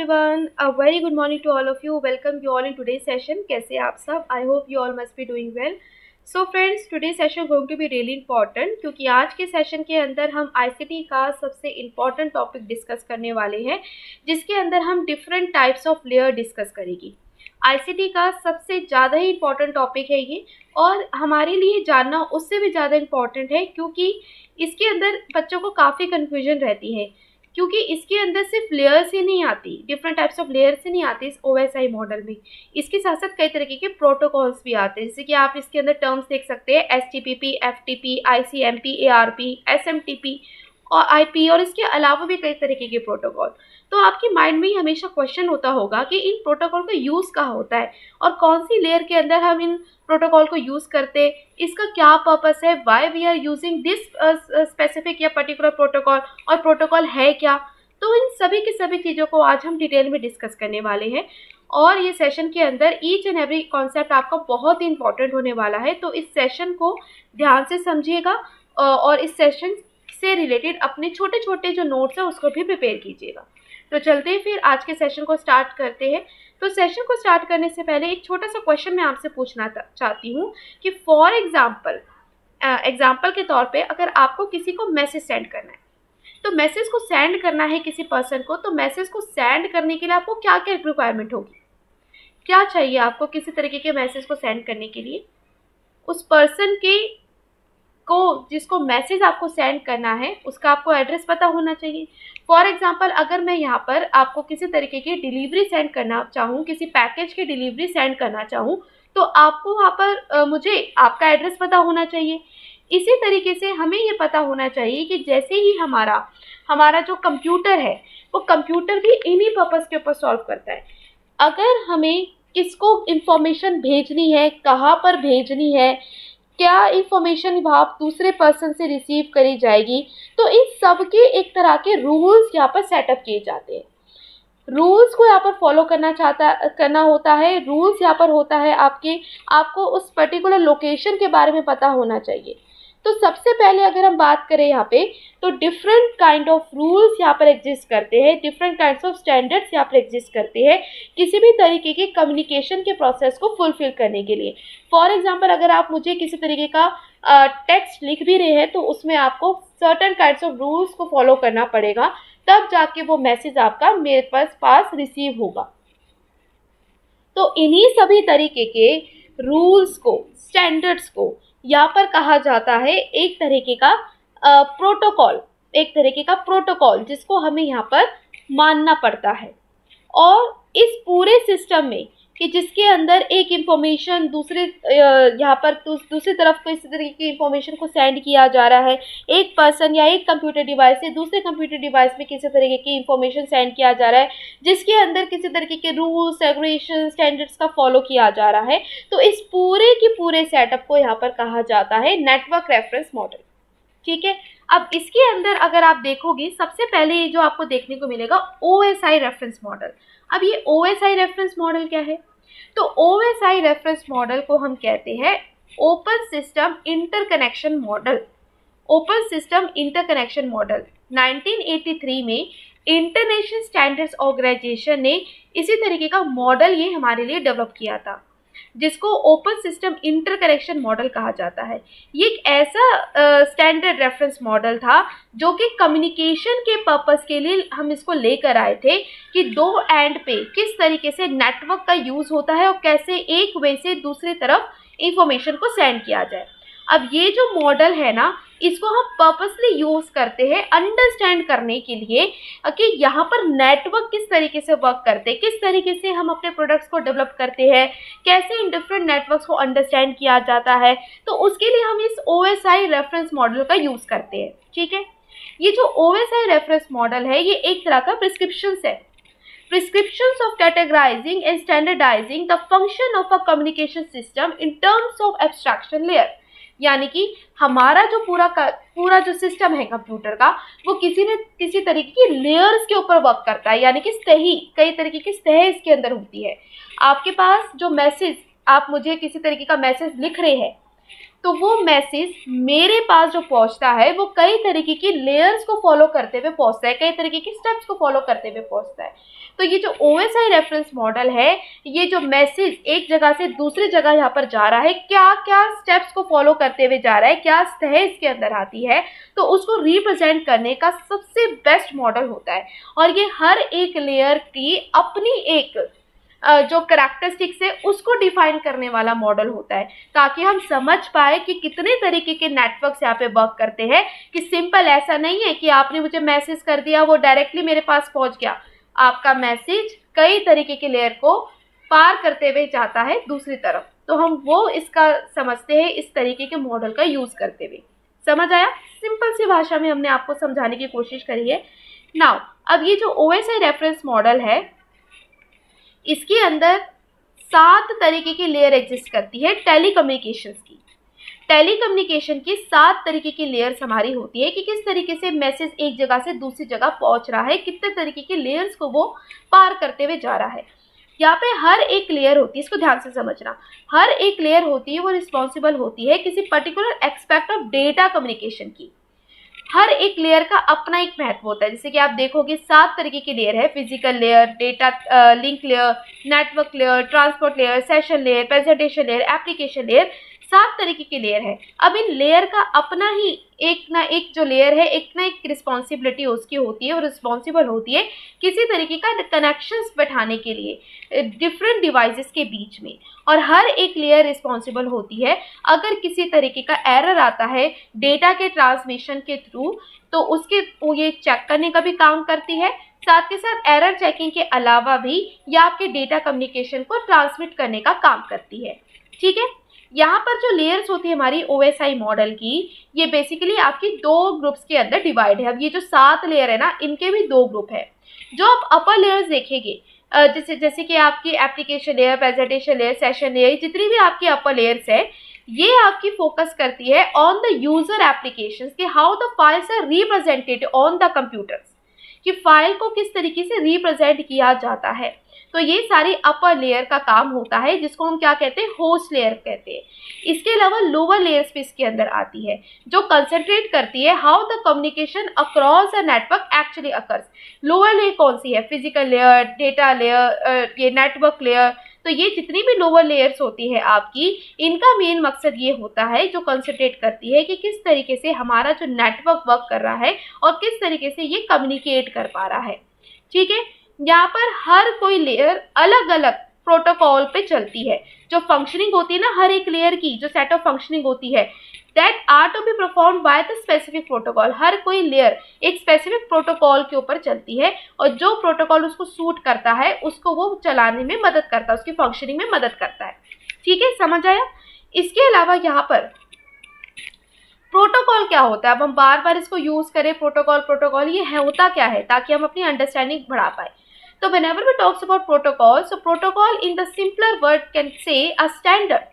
everyone a very good morning to all of you welcome you all in today's session कैसे आप सब I hope you all must be doing well so friends today session going to be really important क्योंकि आज के session के अंदर हम ICT का सबसे इम्पॉर्टेंट टॉपिक डिस्कस करने वाले हैं जिसके अंदर हम different types of layer discuss करेगी आईसीटी का सबसे ज़्यादा ही इम्पॉर्टेंट टॉपिक है ये और हमारे लिए जानना उससे भी ज़्यादा इम्पॉर्टेंट है क्योंकि इसके अंदर बच्चों को काफ़ी कन्फ्यूजन रहती है क्योंकि इसके अंदर सिर्फ लेयर्स ही नहीं आती डिफरेंट टाइप्स ऑफ लेयर्स ही नहीं आती इस ओ मॉडल में इसके साथ साथ कई तरीके के प्रोटोकॉल्स भी आते हैं जैसे कि आप इसके अंदर टर्म्स देख सकते हैं S T P P F T P I C M P A R P S M T P और आई पी और इसके अलावा भी कई तरीके के प्रोटोकॉल तो आपके माइंड में ही हमेशा क्वेश्चन होता होगा कि इन प्रोटोकॉल का यूज़ कहाँ होता है और कौन सी लेयर के अंदर हम इन प्रोटोकॉल को यूज़ करते इसका क्या पर्पस है why we are using this specific या पर्टिकुलर प्रोटोकॉल और प्रोटोकॉल है क्या तो इन सभी की सभी चीज़ों को आज हम डिटेल में डिस्कस करने वाले हैं और ये सेशन के अंदर ईच एंड एवरी कॉन्सेप्ट आपका बहुत ही इंपॉर्टेंट होने वाला है तो इस सेशन को ध्यान से समझिएगा uh, और इस सेशन से रिलेटेड अपने छोटे छोटे जो नोट्स हैं उसको भी प्रिपेयर कीजिएगा तो चलते हैं फिर आज के सेशन को स्टार्ट करते हैं तो सेशन को स्टार्ट करने से पहले एक छोटा सा क्वेश्चन मैं आपसे पूछना चाहती हूँ कि फॉर एग्ज़ाम्पल एग्ज़ाम्पल के तौर पे अगर आपको किसी को मैसेज सेंड करना है तो मैसेज को सेंड करना है किसी पर्सन को तो मैसेज को सेंड करने के लिए आपको क्या क्या रिक्वायरमेंट होगी क्या चाहिए आपको किसी तरीके के मैसेज को सेंड करने के लिए उस पर्सन के को जिसको मैसेज आपको सेंड करना है उसका आपको एड्रेस पता होना चाहिए फॉर एग्जाम्पल अगर मैं यहाँ पर आपको किसी तरीके की डिलीवरी सेंड करना चाहूँ किसी पैकेज की डिलीवरी सेंड करना चाहूँ तो आपको वहाँ पर आ, मुझे आपका एड्रेस पता होना चाहिए इसी तरीके से हमें ये पता होना चाहिए कि जैसे ही हमारा हमारा जो कंप्यूटर है वो कंप्यूटर भी इन्हीं पर्पज़ के ऊपर सॉल्व करता है अगर हमें किसको इन्फॉर्मेशन भेजनी है कहाँ पर भेजनी है क्या इंफॉर्मेशन आप दूसरे पर्सन से रिसीव करी जाएगी तो इन सब के एक तरह के रूल्स यहाँ पर सेटअप किए जाते हैं रूल्स को यहाँ पर फॉलो करना चाहता करना होता है रूल्स यहाँ पर होता है आपके आपको उस पर्टिकुलर लोकेशन के बारे में पता होना चाहिए तो सबसे पहले अगर हम बात करें यहाँ पे तो डिफरेंट काइंड ऑफ रूल्स यहाँ पर एग्जिस्ट करते हैं डिफरेंट काइंड ऑफ स्टैंडर्ड्स यहाँ पर एग्जिस्ट करते हैं किसी भी तरीके के कम्युनिकेशन के प्रोसेस को फुलफिल करने के लिए फॉर एग्जाम्पल अगर आप मुझे किसी तरीके का टेक्स्ट लिख भी रहे हैं तो उसमें आपको सर्टन काइंड ऑफ रूल्स को फॉलो करना पड़ेगा तब जाके वो मैसेज आपका मेरे पास पास रिसीव होगा तो इन्हीं सभी तरीके के रूल्स को स्टैंडर्ड्स को यहाँ पर कहा जाता है एक तरीके का प्रोटोकॉल एक तरीके का प्रोटोकॉल जिसको हमें यहाँ पर मानना पड़ता है और इस पूरे सिस्टम में कि जिसके अंदर एक इंफॉर्मेशन दूसरे यहाँ पर दूसरी तरफ को इस तरीके की इंफॉर्मेशन को सेंड किया जा रहा है एक पर्सन या एक कंप्यूटर डिवाइस से दूसरे कंप्यूटर डिवाइस में किसी तरीके की इंफॉर्मेशन सेंड किया जा रहा है जिसके अंदर किसी तरीके के रूल्स रेगुलेशन स्टैंडर्ड्स का फॉलो किया जा रहा है तो इस पूरे के पूरे सेटअप को यहाँ पर कहा जाता है नेटवर्क रेफरेंस मॉडल ठीक है अब इसके अंदर अगर आप देखोगे सबसे पहले ये जो आपको देखने को मिलेगा ओ रेफरेंस मॉडल अब ये ओ रेफरेंस मॉडल क्या है तो O S I reference model को हम कहते हैं open system interconnection model open system interconnection model 1983 में इंटरनेशनल स्टैंडर्ड्स ऑर्गेनाइजेशन ने इसी तरीके का मॉडल ये हमारे लिए डेवलप किया था जिसको ओपन सिस्टम इंटर मॉडल कहा जाता है ये एक ऐसा स्टैंडर्ड रेफरेंस मॉडल था जो कि कम्युनिकेशन के पर्पस के लिए हम इसको लेकर आए थे कि दो एंड पे किस तरीके से नेटवर्क का यूज़ होता है और कैसे एक वे से दूसरे तरफ इंफॉर्मेशन को सेंड किया जाए अब ये जो मॉडल है ना इसको हम पर्पसली यूज़ करते हैं अंडरस्टैंड करने के लिए कि यहाँ पर नेटवर्क किस तरीके से वर्क करते हैं किस तरीके से हम अपने प्रोडक्ट्स को डेवलप करते हैं कैसे इन डिफरेंट नेटवर्क्स को अंडरस्टैंड किया जाता है तो उसके लिए हम इस ओ रेफरेंस मॉडल का यूज़ करते हैं ठीक है ये जो ओ रेफरेंस मॉडल है ये एक तरह का प्रिस्क्रिप्शन है prescription of categorising and standardising the function of a communication system in terms of abstraction layer यानी कि हमारा जो पूरा का, पूरा जो सिस्टम है कंप्यूटर का वो किसी न किसी तरीके की लेयर्स के ऊपर वर्क करता है यानी कि सही कई तरीके की सह इसके अंदर होती है आपके पास जो मैसेज आप मुझे किसी तरीके का मैसेज लिख रहे हैं तो वो मैसेज मेरे पास जो पहुंचता है वो कई तरीके की लेयर्स को फॉलो करते हुए पहुंचता है कई तरीके की स्टेप्स को फॉलो करते हुए पहुंचता है तो ये जो ओ रेफरेंस मॉडल है ये जो मैसेज एक जगह से दूसरी जगह यहाँ पर जा रहा है क्या क्या स्टेप्स को फॉलो करते हुए जा रहा है क्या तह इसके अंदर आती है तो उसको रिप्रेजेंट करने का सबसे बेस्ट मॉडल होता है और ये हर एक लेयर की अपनी एक जो करेक्टरिस्टिक्स है उसको डिफाइन करने वाला मॉडल होता है ताकि हम समझ पाए कि कितने तरीके के नेटवर्क्स यहाँ पे वर्क करते हैं कि सिंपल ऐसा नहीं है कि आपने मुझे मैसेज कर दिया वो डायरेक्टली मेरे पास पहुँच गया आपका मैसेज कई तरीके के लेयर को पार करते हुए जाता है दूसरी तरफ तो हम वो इसका समझते हैं इस तरीके के मॉडल का यूज़ करते हुए समझ आया सिंपल सी भाषा में हमने आपको समझाने की कोशिश करी है नाउ अब ये जो ओ रेफरेंस मॉडल है इसके अंदर सात तरीके की लेयर एग्जिस्ट करती है टेलीकम्युनिकेशंस की टेलीकम्युनिकेशन की सात तरीके की लेयर्स हमारी होती है कि किस तरीके से मैसेज एक जगह से दूसरी जगह पहुंच रहा है कितने तरीके की लेयर्स को वो पार करते हुए जा रहा है यहाँ पे हर एक लेयर होती है इसको ध्यान से समझना हर एक लेयर होती है वो रिस्पॉन्सिबल होती है किसी particular aspect of data communication की हर एक लेयर का अपना एक महत्व होता है जैसे कि आप देखोगे सात तरीके की लेयर है physical layer data link layer network layer transport layer session layer presentation layer application layer सात तरीके के लेयर है अब इन लेयर का अपना ही एक ना एक जो लेयर है एक ना एक रिस्पॉन्सिबिलिटी उसकी होती है और रिस्पॉन्सिबल होती है किसी तरीके का कनेक्शंस बैठाने के लिए डिफरेंट डिवाइसेस के बीच में और हर एक लेयर रिस्पॉन्सिबल होती है अगर किसी तरीके का एरर आता है डेटा के ट्रांसमिशन के थ्रू तो उसके वो ये चेक करने का भी काम करती है साथ के साथ एरर चेकिंग के अलावा भी ये आपके डेटा कम्युनिकेशन को ट्रांसमिट करने का काम करती है ठीक है यहाँ पर जो लेयर्स होती है हमारी ओ मॉडल की ये बेसिकली आपकी दो ग्रुप्स के अंदर डिवाइड है अब ये जो सात लेयर है ना इनके भी दो ग्रुप है जो आप अपर लेयर्स देखेंगे जैसे जैसे कि आपकी application layer presentation layer session layer जितनी भी आपकी अपर लेयर्स है ये आपकी फोकस करती है ऑन द यूजर एप्लीकेशन कि how the files are represented on the computers कि फाइल को किस तरीके से रिप्रेजेंट किया जाता है तो ये सारी अपर लेयर का काम होता है जिसको हम क्या कहते हैं होस्ट लेयर कहते हैं इसके अलावा लोअर लेयर्स भी इसके अंदर आती है जो कंसनट्रेट करती है how the communication across a network actually occurs lower layer कौन सी है फिजिकल लेयर डेटा लेयर ये नेटवर्क लेयर तो ये जितनी भी लोअर लेयर्स होती है आपकी इनका मेन मकसद ये होता है जो कंसनट्रेट करती है कि किस तरीके से हमारा जो नेटवर्क वर्क कर रहा है और किस तरीके से ये कम्युनिकेट कर पा रहा है ठीक है यहाँ पर हर कोई लेयर अलग अलग प्रोटोकॉल पे चलती है जो फंक्शनिंग होती है ना हर एक लेयर की जो सेट ऑफ फंक्शनिंग होती है that are to be perform by the specific protocol हर कोई लेयर एक स्पेसिफिक प्रोटोकॉल के ऊपर चलती है और जो प्रोटोकॉल उसको सूट करता है उसको वो चलाने में मदद करता है उसकी फंक्शनिंग में मदद करता है ठीक है समझ आया इसके अलावा यहाँ पर प्रोटोकॉल क्या होता है अब हम बार बार इसको यूज़ करें प्रोटोकॉल प्रोटोकॉल ये है होता क्या है ताकि हम अपनी अंडरस्टैंडिंग बढ़ा पाए So whenever we talks about protocol, so protocol in the simpler word can say a standard,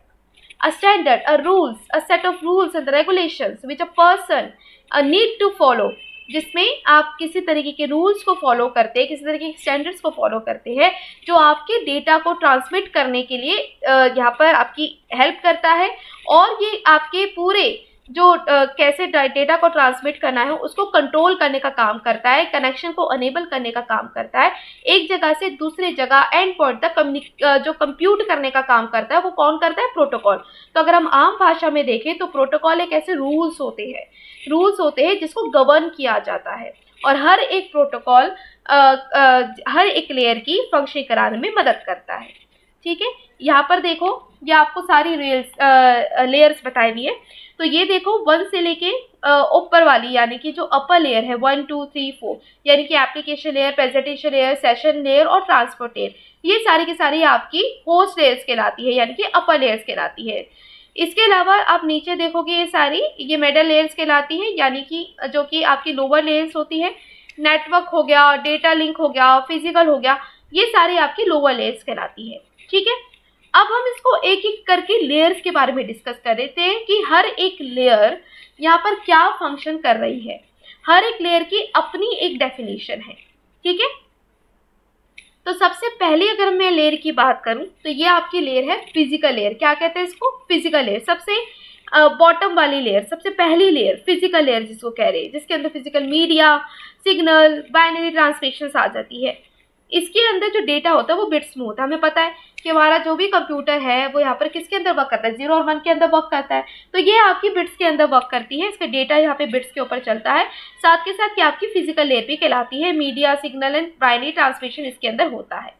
a standard, a rules, a set of rules and regulations which a person a need to follow. जिसमें आप किसी तरीके के rules को follow करते हैं किसी तरीके के स्टैंडर्ड्स को फॉलो करते हैं जो आपके डेटा को ट्रांसमिट करने के लिए यहाँ पर आपकी हेल्प करता है और ये आपके पूरे जो कैसे डेटा को ट्रांसमिट करना है उसको कंट्रोल करने का काम करता है कनेक्शन को अनेबल करने का काम करता है एक जगह से दूसरे जगह एंड पॉइंट तक जो कंप्यूट करने का काम करता है वो कौन करता है प्रोटोकॉल तो अगर हम आम भाषा में देखें तो प्रोटोकॉल एक ऐसे रूल्स होते हैं रूल्स होते हैं जिसको गवर्न किया जाता है और हर एक प्रोटोकॉल हर एक लेयर की फंक्शन कराने में मदद करता है ठीक है यहाँ पर देखो ये आपको सारी रेल्स लेयर्स बताई हुई है तो ये देखो वन से लेके ऊपर वाली यानी कि जो अपर लेयर है वन टू थ्री फोर यानी कि application layer presentation layer session layer और ट्रांसपोर्ट लेयर ये सारी की सारी आपकी होस्ट लेयर्स कहलाती है यानी कि अपर लेयर्स कहलाती है इसके अलावा आप नीचे देखोगे ये सारी ये मेडल लेयर्स कहलाती है यानी कि जो कि आपकी लोअर लेयर्स होती है नेटवर्क हो गया डेटा लिंक हो गया फिजिकल हो गया ये सारी आपकी लोअर लेयर्स कहलाती है ठीक है अब हम इसको एक एक करके लेयर्स के बारे में डिस्कस कर रहे थे कि हर एक लेयर यहाँ पर क्या फंक्शन कर रही है हर एक लेयर की अपनी एक डेफिनेशन है ठीक है तो सबसे पहले अगर मैं लेयर की बात करूं तो ये आपकी लेयर है फिजिकल लेयर क्या कहते हैं इसको फिजिकल लेयर सबसे बॉटम वाली लेयर सबसे पहली लेयर फिजिकल लेयर जिसको कह रहे हैं जिसके अंदर physical media signal binary transmission आ जाती है इसके अंदर जो डेटा होता है वो बिट्स में होता है हमें पता है कि हमारा जो भी कंप्यूटर है वो यहाँ पर किसके अंदर वर्क करता है जीरो और वन के अंदर वर्क करता है तो ये आपकी बिट्स के अंदर वर्क करती है इसका डेटा यहाँ पे बिट्स के ऊपर चलता है साथ के साथ ये आपकी फिजिकल लेयर भी कहलाती है media signal and binary transmission इसके अंदर होता है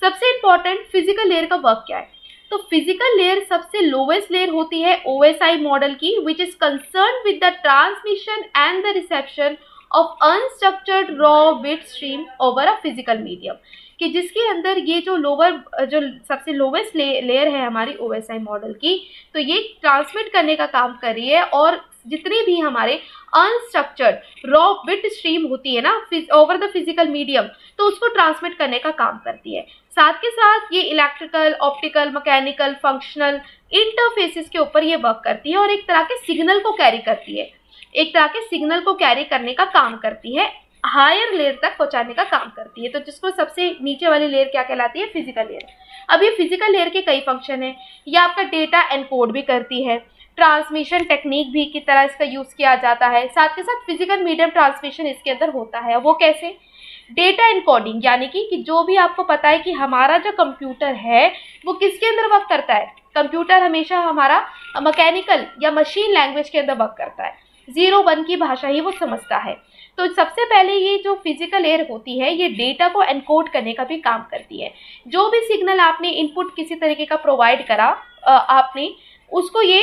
सबसे इंपॉर्टेंट फिजिकल लेयर का वर्क क्या है तो फिजिकल लेयर सबसे लोवेस्ट लेयर होती है ओ मॉडल की which is concern with the transmission and the reception of unstructured raw bit stream over a physical medium कि जिसके अंदर ये जो लोअर जो सबसे लोवेस्ट ले, लेयर है हमारी ओ मॉडल की तो ये ट्रांसमिट करने का काम कर रही है और जितने भी हमारे अनस्ट्रक्चर्ड रॉ बिट स्ट्रीम होती है ना ओवर द फिजिकल मीडियम तो उसको ट्रांसमिट करने का काम करती है साथ के साथ ये electrical optical mechanical functional interfaces के ऊपर ये वर्क करती है और एक तरह के सिग्नल को कैरी करती है एक तरह के सिग्नल को कैरी करने का काम करती है हायर लेयर तक पहुंचाने का काम करती है तो जिसको सबसे नीचे वाली लेयर क्या कहलाती है फिजिकल लेयर अब ये फिजिकल लेयर के कई फंक्शन है ये आपका डेटा एनकोड भी करती है ट्रांसमिशन टेक्निक भी की तरह इसका यूज़ किया जाता है साथ के साथ फिजिकल मीडियम ट्रांसमिशन इसके अंदर होता है वो कैसे डेटा एनकोडिंग यानी कि, कि जो भी आपको पता है कि हमारा जो कंप्यूटर है वो किसके अंदर वर्क करता है कंप्यूटर हमेशा हमारा मैकेनिकल या मशीन लैंग्वेज के अंदर वर्क करता है ज़ीरो वन की भाषा ही वो समझता है तो सबसे पहले ये जो फिजिकल एयर होती है ये डेटा को एनकोड करने का भी काम करती है जो भी सिग्नल आपने इनपुट किसी तरीके का प्रोवाइड करा आपने उसको ये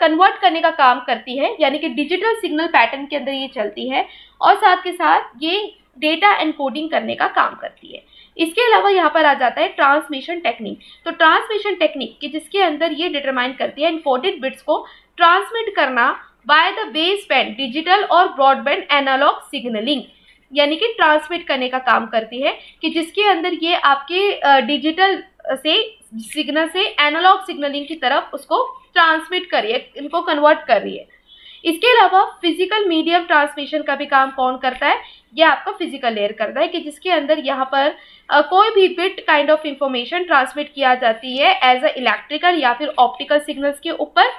कन्वर्ट करने का काम करती है यानी कि डिजिटल सिग्नल पैटर्न के अंदर ये चलती है और साथ के साथ ये डेटा एनकोडिंग करने का काम करती है इसके अलावा यहाँ पर आ जाता है ट्रांसमिशन टेक्निक तो ट्रांसमिशन टेक्निक कि जिसके अंदर ये डिटरमाइन करती है इनकोडेड बिट्स को ट्रांसमिट करना by the base band digital और ब्रॉडबैंड एनालॉग सिग्नलिंग यानी कि ट्रांसमिट करने का काम करती है कि जिसके अंदर ये आपके डिजिटल से सिग्नल से एनालॉग सिग्नलिंग की तरफ उसको ट्रांसमिट कर रही है इनको कन्वर्ट कर रही है इसके अलावा फिजिकल मीडियम ट्रांसमिशन का भी काम कौन करता है यह आपका फिजिकल लेयर करता है कि जिसके अंदर यहाँ पर आ, कोई भी bit kind of information transmit किया जाती है एज अ इलेक्ट्रिकल या फिर ऑप्टिकल सिग्नल्स के ऊपर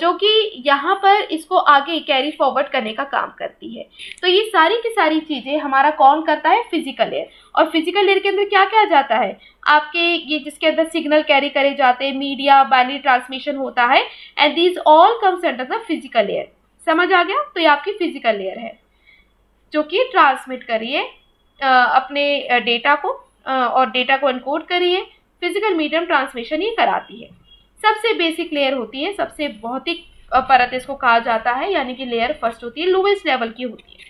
जो कि यहाँ पर इसको आगे कैरी फॉरवर्ड करने का काम करती है तो ये सारी की सारी चीज़ें हमारा कौन करता है फिजिकल एयर और फिजिकल एयर के अंदर क्या क्या जाता है आपके ये जिसके अंदर सिग्नल कैरी करे जाते हैं मीडिया बाइनरी ट्रांसमिशन होता है and these all comes under the physical layer समझ आ गया तो ये आपकी फिजिकल एयर है जो कि ट्रांसमिट करिए अपने डेटा को और डेटा को इनकोड करिए फिजिकल मीडियम ट्रांसमिशन ये कराती है सबसे बेसिक लेयर होती है सबसे भौतिक परत इसको कहा जाता है यानी कि लेयर फर्स्ट होती है लोवेस्ट लेवल की होती है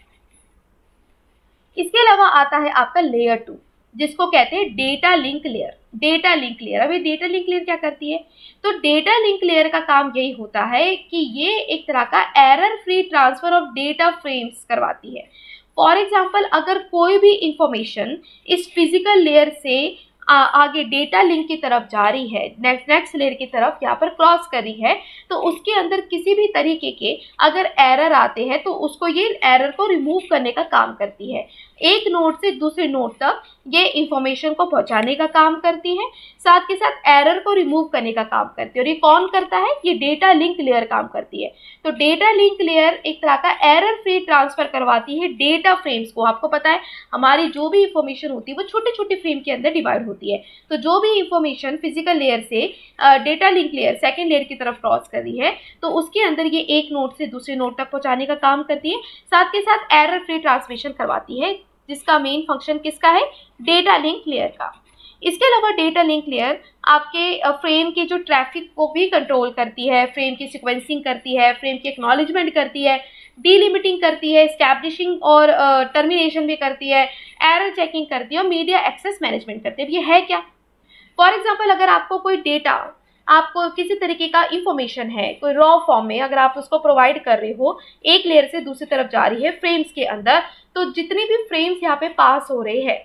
इसके अलावा आता है आपका लेयर टू जिसको कहते हैं data link layer data link layer अभी डेटा लिंक लेयर क्या करती है तो डेटा लिंक लेयर का काम यही होता है कि ये एक तरह का error free transfer of data frames करवाती है फॉर एग्जाम्पल अगर कोई भी इंफॉर्मेशन इस फिजिकल लेयर से आ, आगे डेटा लिंक की तरफ जा रही है नेक्स्ट नेक्स्ट लेयर की तरफ यहाँ पर क्रॉस कर रही है तो उसके अंदर किसी भी तरीके के अगर एरर आते हैं तो उसको ये एरर को रिमूव करने का काम करती है एक नोट से दूसरे नोट तक ये इंफॉर्मेशन को पहुंचाने का काम करती है साथ के साथ एरर को रिमूव करने का काम करती है और ये कौन करता है ये डेटा लिंक लेयर काम करती है तो डेटा लिंक लेयर एक तरह का एरर फ्री ट्रांसफर करवाती है डेटा फ्रेम्स को आपको पता है हमारी जो भी इंफॉर्मेशन होती है वो छोटे छोटे फ्रेम के अंदर डिवाइड होती है तो जो भी इंफॉर्मेशन फिजिकल लेयर से data link layer second layer की तरफ क्रॉस कर रही है तो उसके अंदर ये एक नोट से दूसरे नोट तक पहुँचाने का काम करती है साथ के साथ एरर फ्री ट्रांसमिशन करवाती है जिसका मेन फंक्शन किसका है डेटा लिंक लेयर का इसके अलावा डेटा लिंक लेयर आपके फ्रेम के जो ट्रैफिक को भी कंट्रोल करती है फ्रेम की सिक्वेंसिंग करती है फ्रेम की एक्नॉलेजमेंट करती है डीलिमिटिंग करती है स्टैब्लिशिंग और टर्मिनेशन uh, भी करती है एरर चेकिंग करती है और मीडिया एक्सेस मैनेजमेंट करती है ये है क्या फॉर एग्जाम्पल अगर आपको कोई डेटा आपको किसी तरीके का इंफॉर्मेशन है कोई रॉ फॉर्म में अगर आप उसको प्रोवाइड कर रहे हो एक लेयर से दूसरी तरफ जा रही है फ्रेम्स के अंदर तो जितने भी फ्रेम्स यहाँ पे पास हो रहे हैं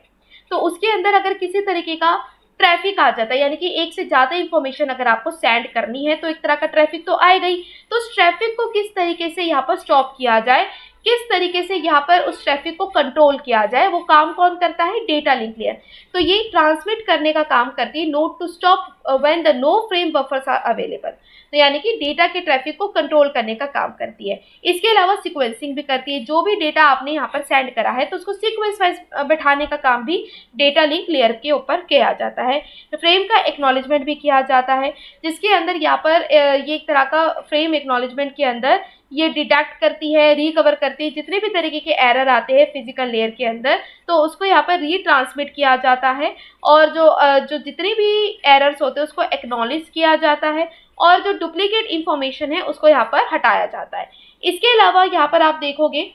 तो उसके अंदर अगर किसी तरीके का ट्रैफिक आ जाता है यानी कि एक से ज़्यादा इन्फॉर्मेशन अगर आपको सेंड करनी है तो एक तरह का ट्रैफिक तो आएगा ही तो उस ट्रैफिक को किस तरीके से यहाँ पर स्टॉप किया जाए किस तरीके से यहाँ पर उस ट्रैफिक को कंट्रोल किया जाए वो काम कौन करता है डेटा लिंक लेयर तो ये ट्रांसमिट करने का काम करती है not to stop when the no frame buffers are available तो यानी कि डेटा के ट्रैफिक को कंट्रोल करने का काम करती है इसके अलावा सिक्वेंसिंग भी करती है जो भी डेटा आपने यहाँ पर सेंड करा है तो उसको सिक्वेंस वाइज uh, बैठाने का काम भी डेटा लिंक लेयर के ऊपर किया जाता है फ्रेम का एक्नोलिजमेंट भी किया जाता है जिसके अंदर यहाँ पर uh, ये एक तरह का फ्रेम एक्नॉलेजमेंट के अंदर ये डिटेक्ट करती है रिकवर करती है जितने भी तरीके के एरर आते हैं फिजिकल लेयर के अंदर तो उसको यहाँ पर रीट्रांसमिट किया जाता है और जो जो जितने भी एरर्स होते हैं उसको एक्नॉलेज किया जाता है और जो डुप्लीकेट इन्फॉर्मेशन है उसको यहाँ पर हटाया जाता है इसके अलावा यहाँ पर आप देखोगे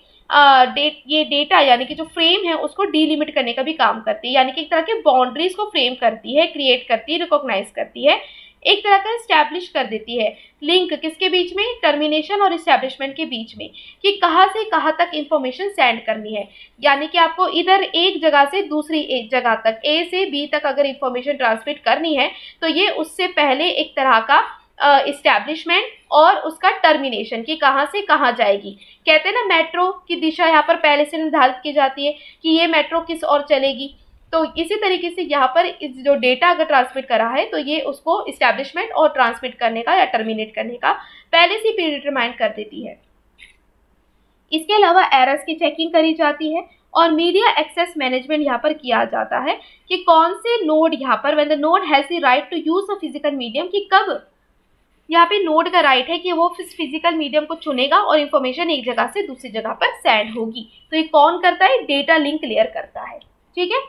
डेट ये डेटा यानी कि जो फ्रेम है उसको डीलिमिट करने का भी काम करती है यानी कि एक तरह के बाउंड्रीज को फ्रेम करती है क्रिएट करती है रिकॉग्नाइज करती है एक तरह का इस्टेब्लिश कर देती है लिंक किसके बीच में टर्मिनेशन और इस्टेब्लिशमेंट के बीच में कि कहाँ से कहाँ तक इंफॉर्मेशन सेंड करनी है यानी कि आपको इधर एक जगह से दूसरी एक जगह तक ए से बी तक अगर इंफॉर्मेशन ट्रांसमिट करनी है तो ये उससे पहले एक तरह का इस्टेब्लिशमेंट uh, और उसका टर्मिनेशन कि कहाँ से कहाँ जाएगी कहते हैं ना मेट्रो की दिशा यहाँ पर पहले से निर्धारित की जाती है कि ये मेट्रो किस और चलेगी तो इसी तरीके से यहाँ पर इस जो डेटा अगर ट्रांसमिट करा है तो ये उसको इस्टेब्लिशमेंट और ट्रांसमिट करने का या टर्मिनेट करने का पहले से पीरियड रिमाइंड कर देती है इसके अलावा एरर्स की चेकिंग करी जाती है और मीडिया एक्सेस मैनेजमेंट यहाँ पर किया जाता है कि कौन से नोड यहाँ पर when the node has the right to use a physical medium कि कब यहाँ पे नोड का राइट है कि वो फिजिकल मीडियम को चुनेगा और इन्फॉर्मेशन एक जगह से दूसरी जगह पर सेंड होगी तो ये कौन करता है डेटा लिंक क्लियर करता है ठीक है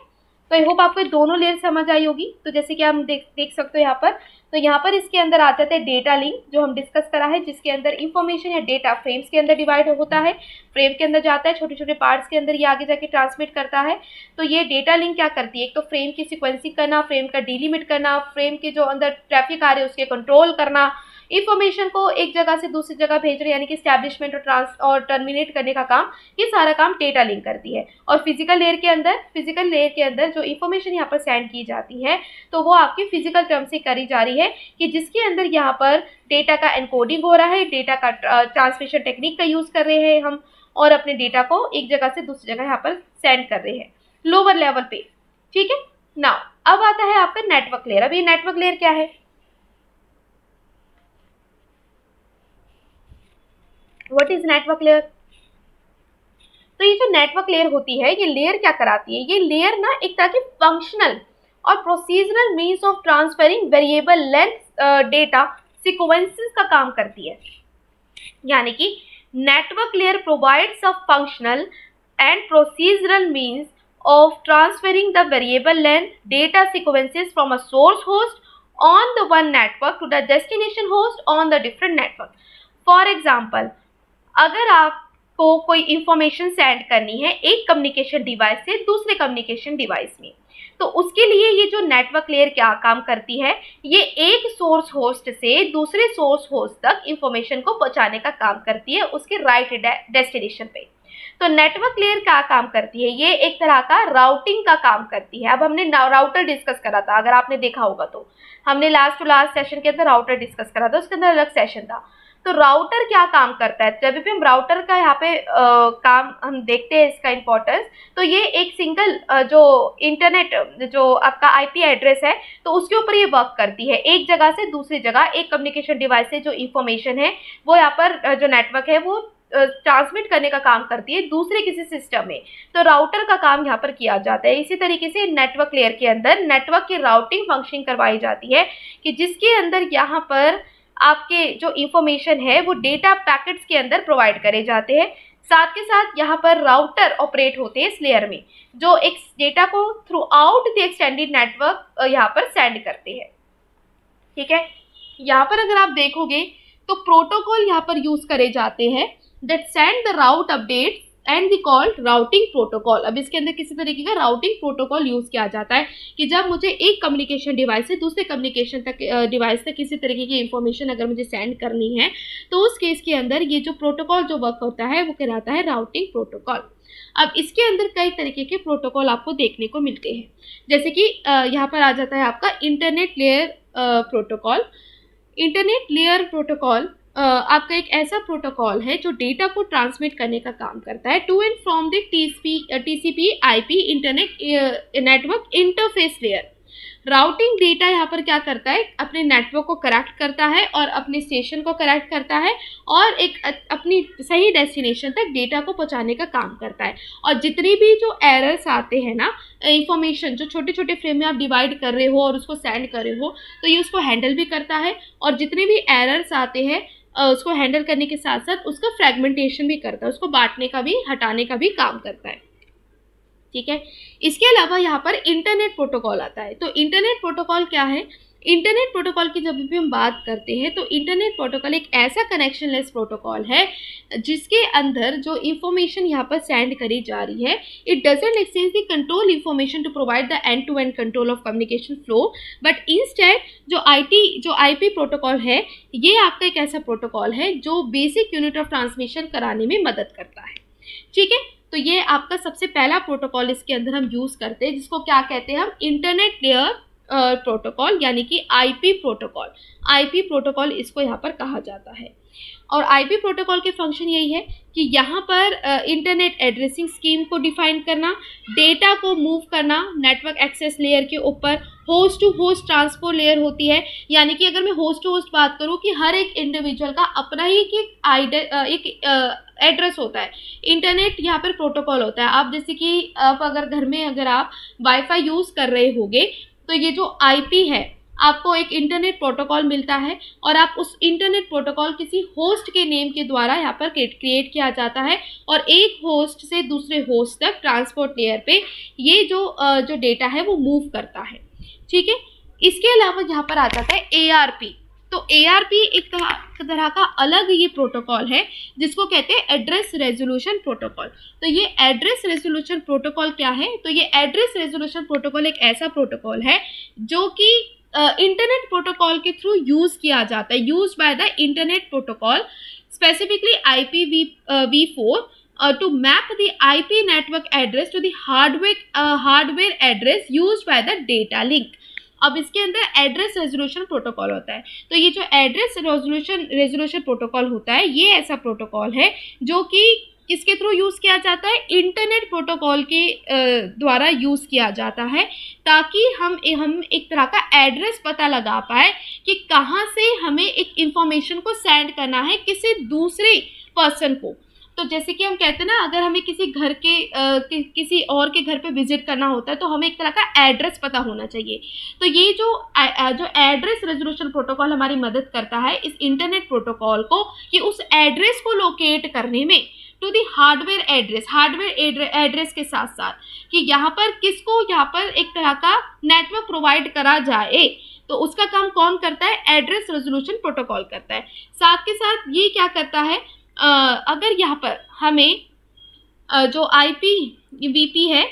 तो आई होप आपको दोनों लेयर समझ आई होगी तो जैसे कि हम देख देख सकते हो यहाँ पर तो यहाँ पर इसके अंदर आ जाता है डेटा लिंक जो हम डिस्कस करा है जिसके अंदर इन्फॉर्मेशन या डेटा फ्रेम्स के अंदर डिवाइड होता है फ्रेम के अंदर जाता है छोटे छोटे पार्ट्स के अंदर ये आगे जाके ट्रांसमिट करता है तो ये डेटा लिंक क्या करती है एक तो फ्रेम की सिक्वेंसिंग करना फ्रेम का डिलीमिट करना फ्रेम के जो अंदर ट्रैफिक आ रहे हैं उसके कंट्रोल करना इंफॉर्मेशन को एक जगह से दूसरी जगह भेज रहे यानी कि स्टैब्लिशमेंट और ट्रांस और टर्मिनेट करने का काम ये सारा काम डेटा लिंक करती है और फिजिकल लेयर के अंदर फिजिकल लेयर के अंदर जो इन्फॉर्मेशन यहाँ पर सेंड की जाती है तो वो आपकी फिजिकल टर्म से करी जा रही है कि जिसके अंदर यहाँ पर डेटा का एनकोडिंग हो रहा है डेटा का ट्रांसमिशन टेक्निक का यूज़ कर रहे हैं हम और अपने डेटा को एक जगह से दूसरी जगह यहाँ पर सेंड कर रहे हैं लोअर लेवल पे ठीक है ना अब आता है आपका नेटवर्क लेयर अब ये नेटवर्क लेयर क्या है व्हाट इज नेटवर्क लेयर तो ये जो नेटवर्क लेयर होती है ये लेयर क्या कराती है ये लेयर ना एक तरह की फंक्शनल और procedural means of transferring variable length data sequences का काम करती है यानी कि network layer provides a functional and procedural means of transferring the variable length data sequences from a source host on the one network to the destination host on the different network for example अगर आपको कोई information send करनी है एक communication device से दूसरे communication device में तो उसके लिए ये जो नेटवर्क लेयर क्या काम करती है ये एक सोर्स होस्ट से दूसरे सोर्स होस्ट तक इंफॉर्मेशन को पहुंचाने का काम करती है उसके राइट डेस्टिनेशन पे तो नेटवर्क लेयर क्या काम करती है ये एक तरह का राउटिंग का काम करती है अब हमने राउटर डिस्कस करा था अगर आपने देखा होगा तो हमने लास्ट टू लास्ट सेशन के अंदर राउटर डिस्कस करा था उसके अंदर अलग सेशन था तो राउटर क्या काम करता है जब भी हम राउटर का यहाँ पे आ, काम हम देखते हैं इसका इम्पोर्टेंस तो ये एक सिंगल जो इंटरनेट जो आपका आईपी एड्रेस है तो उसके ऊपर ये वर्क करती है एक जगह से दूसरी जगह एक कम्युनिकेशन डिवाइस से जो इंफॉर्मेशन है वो यहाँ पर जो नेटवर्क है वो ट्रांसमिट करने का काम करती है दूसरे किसी सिस्टम में तो राउटर का काम यहाँ पर किया जाता है इसी तरीके से नेटवर्क लेयर के अंदर नेटवर्क की राउटिंग फंक्शन करवाई जाती है कि जिसके अंदर यहाँ पर आपके जो इंफॉर्मेशन है वो डेटा पैकेट्स के अंदर प्रोवाइड करे जाते हैं साथ के साथ यहाँ पर राउटर ऑपरेट होते हैं इस लेयर में जो एक डेटा को throughout the extended network यहाँ पर सेंड करते हैं ठीक है यहाँ पर अगर आप देखोगे तो प्रोटोकॉल यहाँ पर यूज़ करे जाते हैं that send the route updates and the called routing protocol अब इसके अंदर किसी तरीके का राउटिंग प्रोटोकॉल यूज़ किया जाता है कि जब मुझे एक कम्युनिकेशन डिवाइस से दूसरे कम्युनिकेशन तक डिवाइस तक किसी तरीके की इंफॉर्मेशन अगर मुझे सेंड करनी है तो उस केस के अंदर ये जो प्रोटोकॉल जो वर्क होता है वो कहलाता है राउटिंग प्रोटोकॉल अब इसके अंदर कई तरीके के प्रोटोकॉल आपको देखने को मिलते हैं जैसे कि यहाँ पर आ जाता है आपका internet layer protocol internet layer protocol आपका एक ऐसा प्रोटोकॉल है जो डेटा को ट्रांसमिट करने का काम करता है to and from the T C P I P internet network interface layer routing data यहाँ पर क्या करता है अपने नेटवर्क को करेक्ट करता है और अपने स्टेशन को करेक्ट करता है और एक अपनी सही डेस्टिनेशन तक डेटा को पहुँचाने का काम करता है और जितनी भी जो एरर्स आते हैं ना इंफॉर्मेशन जो छोटे छोटे फ्रेम में आप डिवाइड कर रहे हो और उसको सेंड कर रहे हो तो ये उसको हैंडल भी करता है और जितने भी एरर्स आते हैं उसको हैंडल करने के साथ साथ उसका फ्रेगमेंटेशन भी करता है उसको बांटने का भी हटाने का भी काम करता है ठीक है इसके अलावा यहाँ पर इंटरनेट प्रोटोकॉल आता है तो इंटरनेट प्रोटोकॉल क्या है इंटरनेट प्रोटोकॉल की जब भी हम बात करते हैं तो इंटरनेट प्रोटोकॉल एक ऐसा कनेक्शनलेस प्रोटोकॉल है जिसके अंदर जो इंफॉर्मेशन यहाँ पर सेंड करी जा रही है it doesn't exchange the control information to provide the end to end control of communication flow but in जो आई जो आई प्रोटोकॉल है ये आपका एक ऐसा प्रोटोकॉल है जो बेसिक यूनिट ऑफ ट्रांसमिशन कराने में मदद करता है ठीक है तो ये आपका सबसे पहला प्रोटोकॉल इसके अंदर हम यूज़ करते हैं जिसको क्या कहते हैं हम इंटरनेट लेयर प्रोटोकॉल यानी कि आईपी प्रोटोकॉल आईपी प्रोटोकॉल इसको यहाँ पर कहा जाता है और आईपी प्रोटोकॉल के फंक्शन यही है कि यहाँ पर इंटरनेट एड्रेसिंग स्कीम को डिफाइन करना डेटा को मूव करना नेटवर्क एक्सेस लेयर के ऊपर host to host transport layer होती है यानी कि अगर मैं होस्ट टू होस्ट बात करूँ कि हर एक इंडिविजुअल का अपना ही एक आईड एक एड्रेस होता है इंटरनेट यहाँ पर प्रोटोकॉल होता है आप जैसे कि आप अगर घर में अगर आप वाईफाई यूज़ कर रहे होगे तो ये जो आई है आपको एक इंटरनेट प्रोटोकॉल मिलता है और आप उस इंटरनेट प्रोटोकॉल किसी होस्ट के नेम के द्वारा यहाँ पर क्रिएट किया जाता है और एक होस्ट से दूसरे होस्ट तक ट्रांसपोर्ट लेयर पे ये जो जो डेटा है वो मूव करता है ठीक है इसके अलावा यहाँ पर आ जाता है ए तो ए एक तरह का अलग ये प्रोटोकॉल है जिसको कहते हैं एड्रेस रेजोल्यूशन प्रोटोकॉल तो ये एड्रेस रेजोल्यूशन प्रोटोकॉल क्या है तो ये एड्रेस रेजोल्यूशन प्रोटोकॉल एक ऐसा प्रोटोकॉल है जो कि इंटरनेट प्रोटोकॉल के थ्रू यूज़ किया जाता है use by the internet protocol specifically I P V V four to map the I P network address to the hardware address use by the data link अब इसके अंदर address resolution protocol होता है तो ये जो एड्रेस रेजोल्यूशन रेजोल्यूशन प्रोटोकॉल होता है ये ऐसा प्रोटोकॉल है जो कि किसके थ्रू यूज़ किया जाता है इंटरनेट प्रोटोकॉल के द्वारा यूज़ किया जाता है ताकि हम हम एक तरह का एड्रेस पता लगा पाए कि कहाँ से हमें एक इंफॉर्मेशन को सेंड करना है किसी दूसरे पर्सन को तो जैसे कि हम कहते हैं ना अगर हमें किसी घर के कि, किसी और के घर पे विजिट करना होता है तो हमें एक तरह का एड्रेस पता होना चाहिए तो ये जो आ, जो एड्रेस रेजोल्यूशन प्रोटोकॉल हमारी मदद करता है इस इंटरनेट प्रोटोकॉल को कि उस एड्रेस को लोकेट करने में to the hardware address hardware address के साथ साथ कि यहाँ पर किसको यहाँ पर एक तरह का नेटवर्क प्रोवाइड करा जाए तो उसका काम कौन करता है एड्रेस रेजोल्यूशन प्रोटोकॉल करता है साथ के साथ ये क्या करता है अगर यहाँ पर हमें जो आई पी वी पी है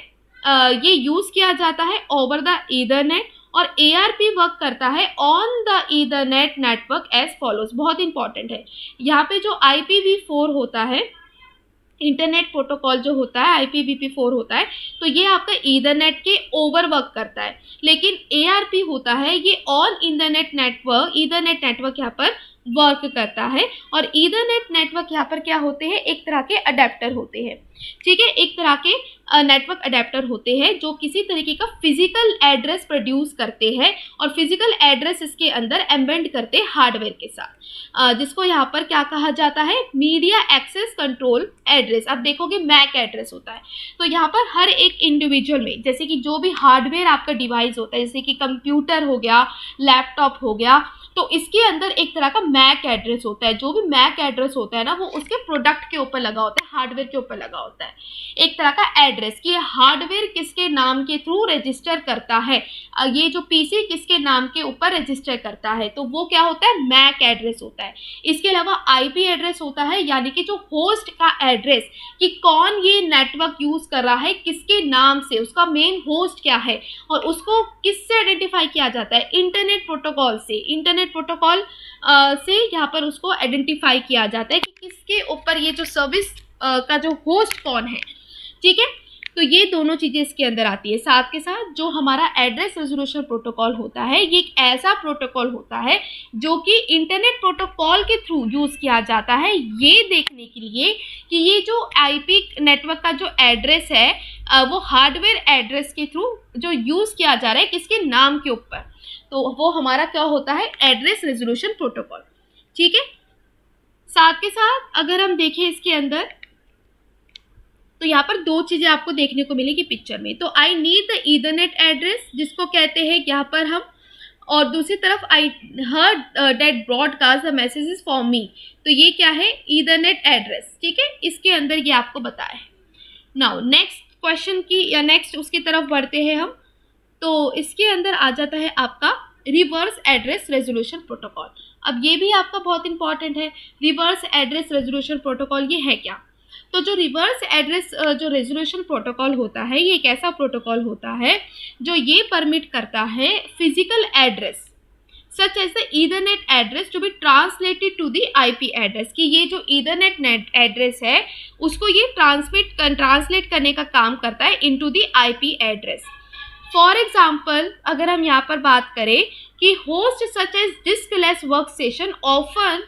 ये यूज़ किया जाता है ओवर द ईदरनेट और ए आर पी वर्क करता है on the ethernet network as follows बहुत इंपॉर्टेंट है यहाँ पे जो आई पी वी फोर होता है इंटरनेट प्रोटोकॉल जो होता है I P V P four होता है तो ये आपका ईदरनेट के ओवर वर्क करता है लेकिन ए आर पी होता है ये on internet network ethernet network यहाँ पर वर्क करता है और ईदरनेट नेटवर्क यहाँ पर क्या होते हैं एक तरह के अडेप्टर होते हैं ठीक है एक तरह के नेटवर्क अडेप्टर होते हैं जो किसी तरीके का फिजिकल एड्रेस प्रोड्यूस करते हैं और फिजिकल एड्रेस इसके अंदर एम्बेंड करते हार्डवेयर के साथ जिसको यहाँ पर क्या कहा जाता है मीडिया एक्सेस कंट्रोल एड्रेस आप देखोगे मैक एड्रेस होता है तो यहाँ पर हर एक इंडिविजुअल में जैसे कि जो भी हार्डवेयर आपका डिवाइस होता है जैसे कि कंप्यूटर हो गया लैपटॉप हो गया तो इसके अंदर एक तरह का मैक एड्रेस होता है जो भी मैक एड्रेस होता है ना वो उसके प्रोडक्ट के ऊपर लगा होता है हार्डवेयर के ऊपर लगा होता है एक तरह का एड्रेस कि हार्डवेयर किसके नाम के थ्रू रजिस्टर करता है ये जो पीसी किसके नाम के ऊपर रजिस्टर करता है तो वो क्या होता है मैक एड्रेस होता है इसके अलावा आईपी एड्रेस होता है यानी कि जो होस्ट का एड्रेस कि कौन ये नेटवर्क यूज़ कर रहा है किसके नाम से उसका मेन होस्ट क्या है और उसको किससे आइडेंटिफाई किया जाता है इंटरनेट प्रोटोकॉल से इंटरनेट सर्टिफिकेट प्रोटोकॉल uh, से यहाँ पर उसको आइडेंटिफाई किया जाता है कि किसके ऊपर ये जो सर्विस uh, का जो होस्ट कौन है ठीक है तो ये दोनों चीज़ें इसके अंदर आती है साथ के साथ जो हमारा एड्रेस रेजोल्यूशन प्रोटोकॉल होता है ये एक ऐसा प्रोटोकॉल होता है जो कि इंटरनेट प्रोटोकॉल के थ्रू यूज़ किया जाता है ये देखने के लिए कि ये जो आईपी नेटवर्क का जो एड्रेस है uh, वो हार्डवेयर एड्रेस के थ्रू जो यूज़ किया जा रहा है किसके नाम के ऊपर तो वो हमारा क्या होता है एड्रेस रेजोल्यूशन प्रोटोकॉल ठीक है साथ के साथ अगर हम देखें इसके अंदर तो यहाँ पर दो चीज़ें आपको देखने को मिलेगी पिक्चर में तो I need the ethernet address जिसको कहते हैं यहाँ पर हम और दूसरी तरफ I hear that broadcast the messages for me तो ये क्या है ईदरनेट एड्रेस ठीक है इसके अंदर ये आपको बताया नाउ नेक्स्ट क्वेश्चन की या नेक्स्ट उसकी तरफ बढ़ते हैं हम तो इसके अंदर आ जाता है आपका रिवर्स एड्रेस रेजोल्यूशन प्रोटोकॉल अब ये भी आपका बहुत इंपॉर्टेंट है रिवर्स एड्रेस रेजोल्यूशन प्रोटोकॉल ये है क्या तो जो रिवर्स एड्रेस जो रेजोल्यूशन प्रोटोकॉल होता है ये एक ऐसा प्रोटोकॉल होता है जो ये परमिट करता है physical address such as the address to be translated to the IP address कि ये जो ईथरनेट नेट एड्रेस है उसको ये ट्रांसमिट ट्रांसलेट करने का काम करता है into the P address for example अगर हम यहाँ पर बात करें कि host such as diskless workstation often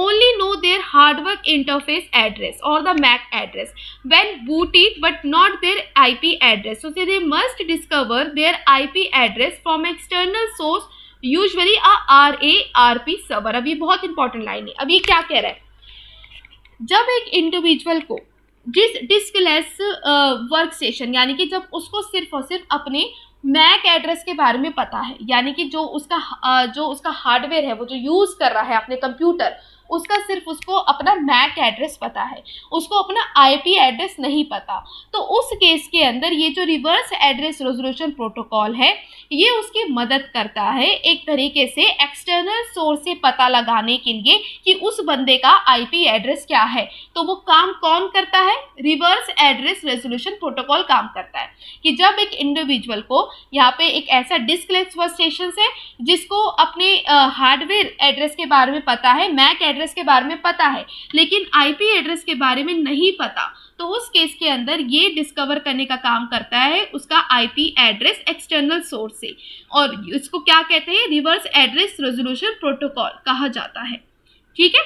only know their hardware interface address और the MAC address when booted but not their I P address so they must discover their I P address from external source usually a R A R P server अब ये बहुत important line है अब ये क्या कह रहा है जब एक इंडिविजुअल को डिस डिस्कलेस वर्क स्टेशन यानी कि जब उसको सिर्फ और सिर्फ अपने मैक एड्रेस के बारे में पता है यानी कि जो उसका जो उसका हार्डवेयर है वो जो यूज़ कर रहा है अपने कंप्यूटर उसका सिर्फ उसको अपना मैक एड्रेस पता है उसको अपना आईपी एड्रेस नहीं पता तो उस केस के अंदर ये जो रिवर्स एड्रेस रेजोल्यूशन प्रोटोकॉल है ये उसकी मदद करता है एक तरीके से एक्सटर्नल सोर्स से पता लगाने के लिए कि उस बंदे का आईपी एड्रेस क्या है तो वो काम कौन करता है रिवर्स एड्रेस रेजोल्यूशन प्रोटोकॉल काम करता है कि जब एक इंडिविजुअल को यहाँ पे एक ऐसा डिस्कलेक्स स्टेशन है जिसको अपने हार्डवेयर एड्रेस के बारे में पता है मैक एड्रेस एड्रेस के बारे में पता है लेकिन आईपी एड्रेस के बारे में नहीं पता तो उस केस के अंदर ये डिस्कवर करने का काम करता है उसका आईपी एड्रेस एक्सटर्नल सोर्स से और इसको क्या कहते हैं रिवर्स एड्रेस रेजोल्यूशन प्रोटोकॉल कहा जाता है ठीक है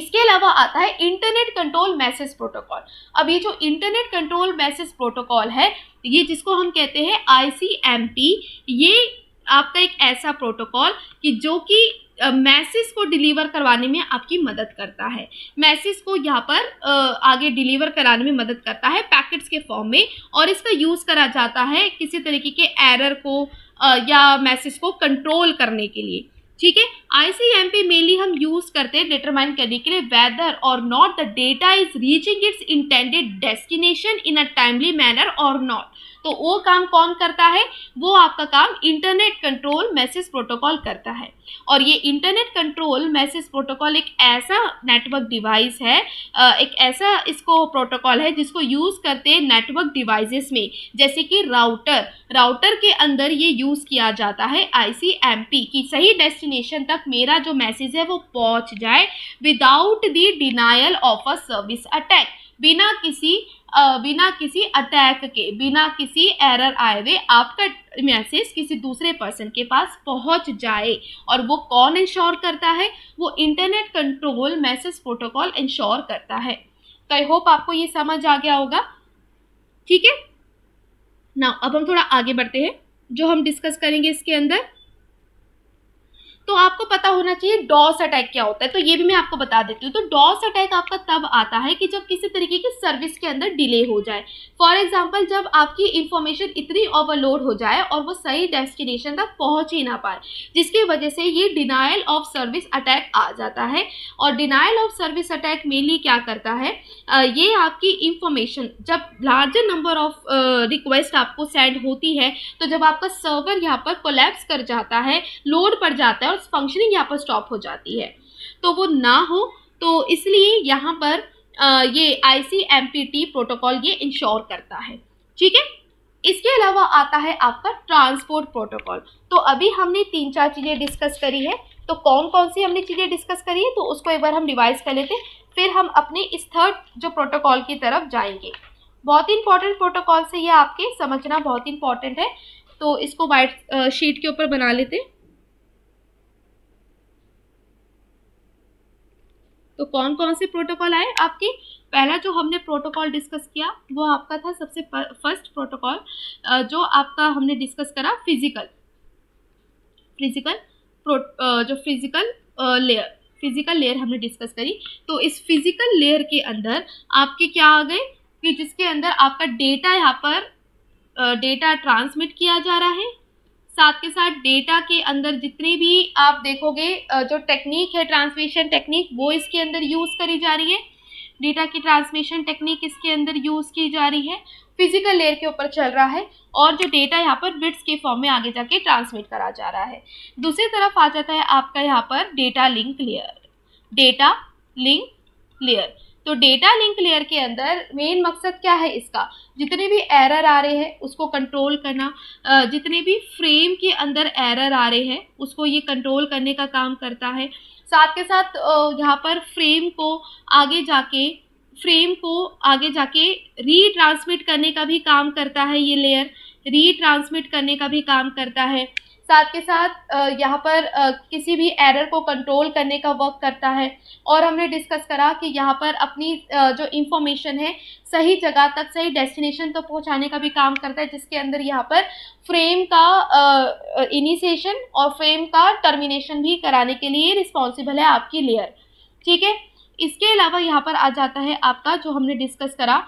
इसके अलावा आता है इंटरनेट कंट्रोल मैसेज प्रोटोकॉल अब ये जो इंटरनेट कंट्रोल मैसेज प्रोटोकॉल है ये जिसको हम कहते हैं आई ये आपका एक ऐसा प्रोटोकॉल कि जो कि मैसेज को डिलीवर करवाने में आपकी मदद करता है मैसेज को यहाँ पर आगे डिलीवर कराने में मदद करता है पैकेट्स के फॉर्म में और इसका यूज़ करा जाता है किसी तरीके के एरर को या मैसेज को कंट्रोल करने के लिए ठीक है I C M P mainly हम यूज करते हैं डिटरमाइन करने के लिए वेदर और not the data is reaching its intended destination in a timely manner और नॉट तो वो काम कौन करता है वो आपका काम इंटरनेट कंट्रोल मैसेज प्रोटोकॉल करता है और ये इंटरनेट कंट्रोल मैसेज प्रोटोकॉल एक ऐसा नेटवर्क डिवाइस है एक ऐसा इसको प्रोटोकॉल है जिसको यूज़ करते हैं नेटवर्क डिवाइसेस में जैसे कि राउटर राउटर के अंदर ये यूज़ किया जाता है आईसीएमपी की सही डेस्टिनेशन तक मेरा जो मैसेज है वो पहुंच जाए without the denial of a service attack बिना किसी बिना किसी अटैक के बिना किसी एरर आए हुए आपका मैसेज किसी दूसरे पर्सन के पास पहुंच जाए और वो कौन इंश्योर करता है वो internet control message protocol ensure करता है तो आई होप आपको ये समझ आ गया होगा ठीक है ना अब हम थोड़ा आगे बढ़ते हैं जो हम डिस्कस करेंगे इसके अंदर तो आपको पता होना चाहिए डॉस अटैक क्या होता है तो ये भी मैं आपको बता देती हूँ तो डॉस अटैक आपका तब आता है कि जब किसी तरीके की सर्विस के अंदर डिले हो जाए फॉर एग्जाम्पल जब आपकी इन्फॉर्मेशन इतनी ओवरलोड हो जाए और वो सही डेस्टिनेशन तक पहुँच ही ना पाए जिसकी वजह से ये डिनाइल ऑफ सर्विस अटैक आ जाता है और denial of service attack mainly क्या करता है ये आपकी इंफॉर्मेशन जब लार्जर नंबर ऑफ रिक्वेस्ट आपको सेंड होती है तो जब आपका सर्वर यहाँ पर कोलेप्स कर जाता है लोड पड़ जाता है और नर्व्स फंक्शनिंग यहाँ पर स्टॉप हो जाती है तो वो ना हो तो इसलिए यहाँ पर ये आई प्रोटोकॉल ये इंश्योर करता है ठीक है इसके अलावा आता है आपका ट्रांसपोर्ट प्रोटोकॉल तो अभी हमने तीन चार चीज़ें डिस्कस करी है तो कौन कौन सी हमने चीज़ें डिस्कस करी है तो उसको एक बार हम रिवाइज कर लेते हैं फिर हम अपने इस थर्ड जो प्रोटोकॉल की तरफ जाएंगे बहुत ही इंपॉर्टेंट प्रोटोकॉल से ये आपके समझना बहुत इंपॉर्टेंट है तो इसको वाइट शीट के ऊपर बना लेते हैं तो कौन कौन से प्रोटोकॉल आए आपके पहला जो हमने प्रोटोकॉल डिस्कस किया वो आपका था सबसे फर्स्ट प्रोटोकॉल जो आपका हमने डिस्कस करा फिजिकल फिजिकल जो फिजिकल लेयर फिजिकल लेयर हमने डिस्कस करी तो इस फिजिकल लेयर के अंदर आपके क्या आ गए कि जिसके अंदर आपका डेटा यहाँ पर डेटा ट्रांसमिट किया जा रहा है साथ के साथ डेटा के अंदर जितनी भी आप देखोगे जो टेक्निक है ट्रांसमिशन टेक्निक वो इसके अंदर यूज़ करी जा रही है डेटा की ट्रांसमिशन टेक्निक इसके अंदर यूज़ की जा रही है फिजिकल लेयर के ऊपर चल रहा है और जो डेटा यहाँ पर बिट्स के फॉर्म में आगे जाके ट्रांसमिट करा जा रहा है दूसरी तरफ आ जाता है आपका यहाँ पर data link layer data link layer तो डेटा लिंक लेयर के अंदर मेन मकसद क्या है इसका जितने भी एरर आ रहे हैं उसको कंट्रोल करना जितने भी फ्रेम के अंदर एरर आ रहे हैं उसको ये कंट्रोल करने का काम करता है साथ के साथ यहाँ पर फ्रेम को आगे जाके फ्रेम को आगे जाके रीट्रांसमिट करने का भी काम करता है ये लेयर रीट्रांसमिट करने का भी काम करता है साथ के साथ यहाँ पर किसी भी एरर को कंट्रोल करने का वर्क करता है और हमने डिस्कस करा कि यहाँ पर अपनी जो इंफॉर्मेशन है सही जगह तक सही डेस्टिनेशन तक तो पहुँचाने का भी काम करता है जिसके अंदर यहाँ पर फ्रेम का इनिशिएशन और फ्रेम का टर्मिनेशन भी कराने के लिए रिस्पॉन्सिबल है आपकी लेयर ठीक है इसके अलावा यहाँ पर आ जाता है आपका जो हमने डिस्कस करा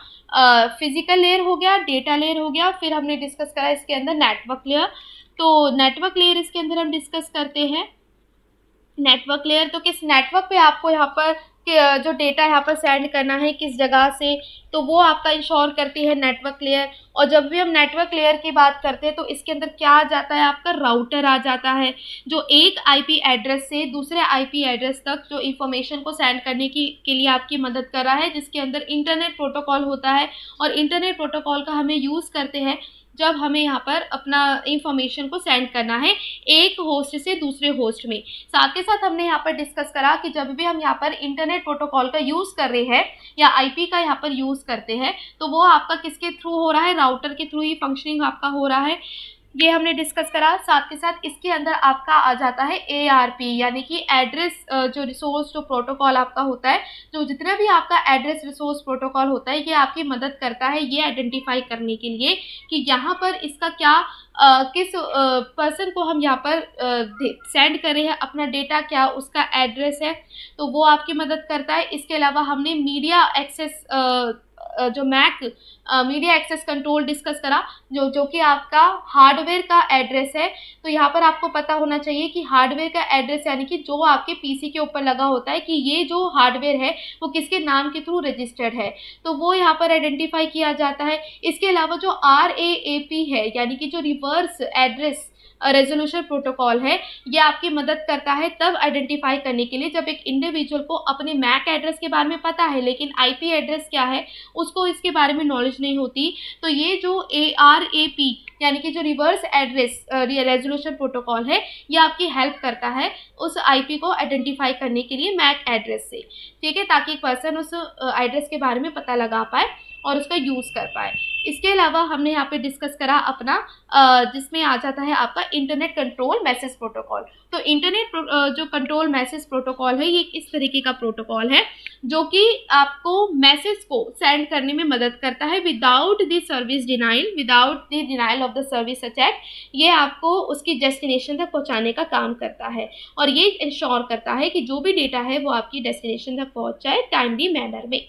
फिज़िकल लेयर हो गया डेटा लेयर हो गया फिर हमने डिस्कस करा इसके अंदर नेटवर्क लेयर तो नेटवर्क लेयर इसके अंदर हम डिस्कस करते हैं नेटवर्क लेयर तो किस नेटवर्क पे आपको यहाँ पर जो डेटा यहाँ पर सेंड करना है किस जगह से तो वो आपका इंश्योर करती है नेटवर्क लेयर और जब भी हम नेटवर्क लेयर की बात करते हैं तो इसके अंदर क्या आ जाता है आपका राउटर आ जाता है जो एक आईपी एड्रेस से दूसरे आईपी एड्रेस तक जो इंफॉर्मेशन को सेंड करने की के लिए आपकी मदद कर रहा है जिसके अंदर इंटरनेट प्रोटोकॉल होता है और इंटरनेट प्रोटोकॉल का हमें यूज़ करते हैं जब हमें यहाँ पर अपना इंफॉर्मेशन को सेंड करना है एक होस्ट से दूसरे होस्ट में साथ के साथ हमने यहाँ पर डिस्कस करा कि जब भी हम यहाँ पर इंटरनेट प्रोटोकॉल का यूज़ कर रहे हैं या आईपी का यहाँ पर यूज़ करते हैं तो वो आपका किसके थ्रू हो रहा है राउटर के थ्रू ही फंक्शनिंग आपका हो रहा है ये हमने डिस्कस करा साथ के साथ इसके अंदर आपका आ जाता है ए आर पी यानी कि एड्रेस जो रिसोर्स जो प्रोटोकॉल आपका होता है जो जितना भी आपका एड्रेस रिसोर्स प्रोटोकॉल होता है ये आपकी मदद करता है ये आइडेंटिफाई करने के लिए कि यहाँ पर इसका क्या आ, किस पर्सन को हम यहाँ पर सेंड करें हैं अपना डेटा क्या उसका एड्रेस है तो वो आपकी मदद करता है इसके अलावा हमने मीडिया एक्सेस जो MAC media access control discuss करा जो जो कि आपका हार्डवेयर का एड्रेस है तो यहाँ पर आपको पता होना चाहिए कि हार्डवेयर का एड्रेस यानी कि जो आपके पीसी के ऊपर लगा होता है कि ये जो हार्डवेयर है वो किसके नाम के थ्रू रजिस्टर्ड है तो वो यहाँ पर आइडेंटिफाई किया जाता है इसके अलावा जो आर ए ए पी है यानी कि जो रिवर्स एड्रेस रेजोल्यूशन प्रोटोकॉल है ये आपकी मदद करता है तब आइडेंटिफाई करने के लिए जब एक इंडिविजुअल को अपने मैक एड्रेस के बारे में पता है लेकिन आईपी एड्रेस क्या है उसको इसके बारे में नॉलेज नहीं होती तो ये जो ए आर ए पी यानी कि जो रिवर्स एड्रेस रेजोल्यूशन प्रोटोकॉल है ये आपकी हेल्प करता है उस आईपी को आइडेंटिफाई करने के लिए मैक एड्रेस से ठीक है ताकि एक पर्सन उस एड्रेस के बारे में पता लगा पाए और उसका यूज़ कर पाए इसके अलावा हमने यहाँ पे डिस्कस करा अपना जिसमें आ जाता है आपका इंटरनेट कंट्रोल मैसेज प्रोटोकॉल तो इंटरनेट जो कंट्रोल मैसेज प्रोटोकॉल है ये इस तरीके का प्रोटोकॉल है जो कि आपको मैसेज को सेंड करने में मदद करता है without the service denial without the denial of the service attack ये आपको उसकी डेस्टिनेशन तक पहुँचाने का काम करता है और ये इंश्योर करता है कि जो भी डेटा है वो आपकी डेस्टिनेशन तक पहुँच जाए टाइमली मैनर में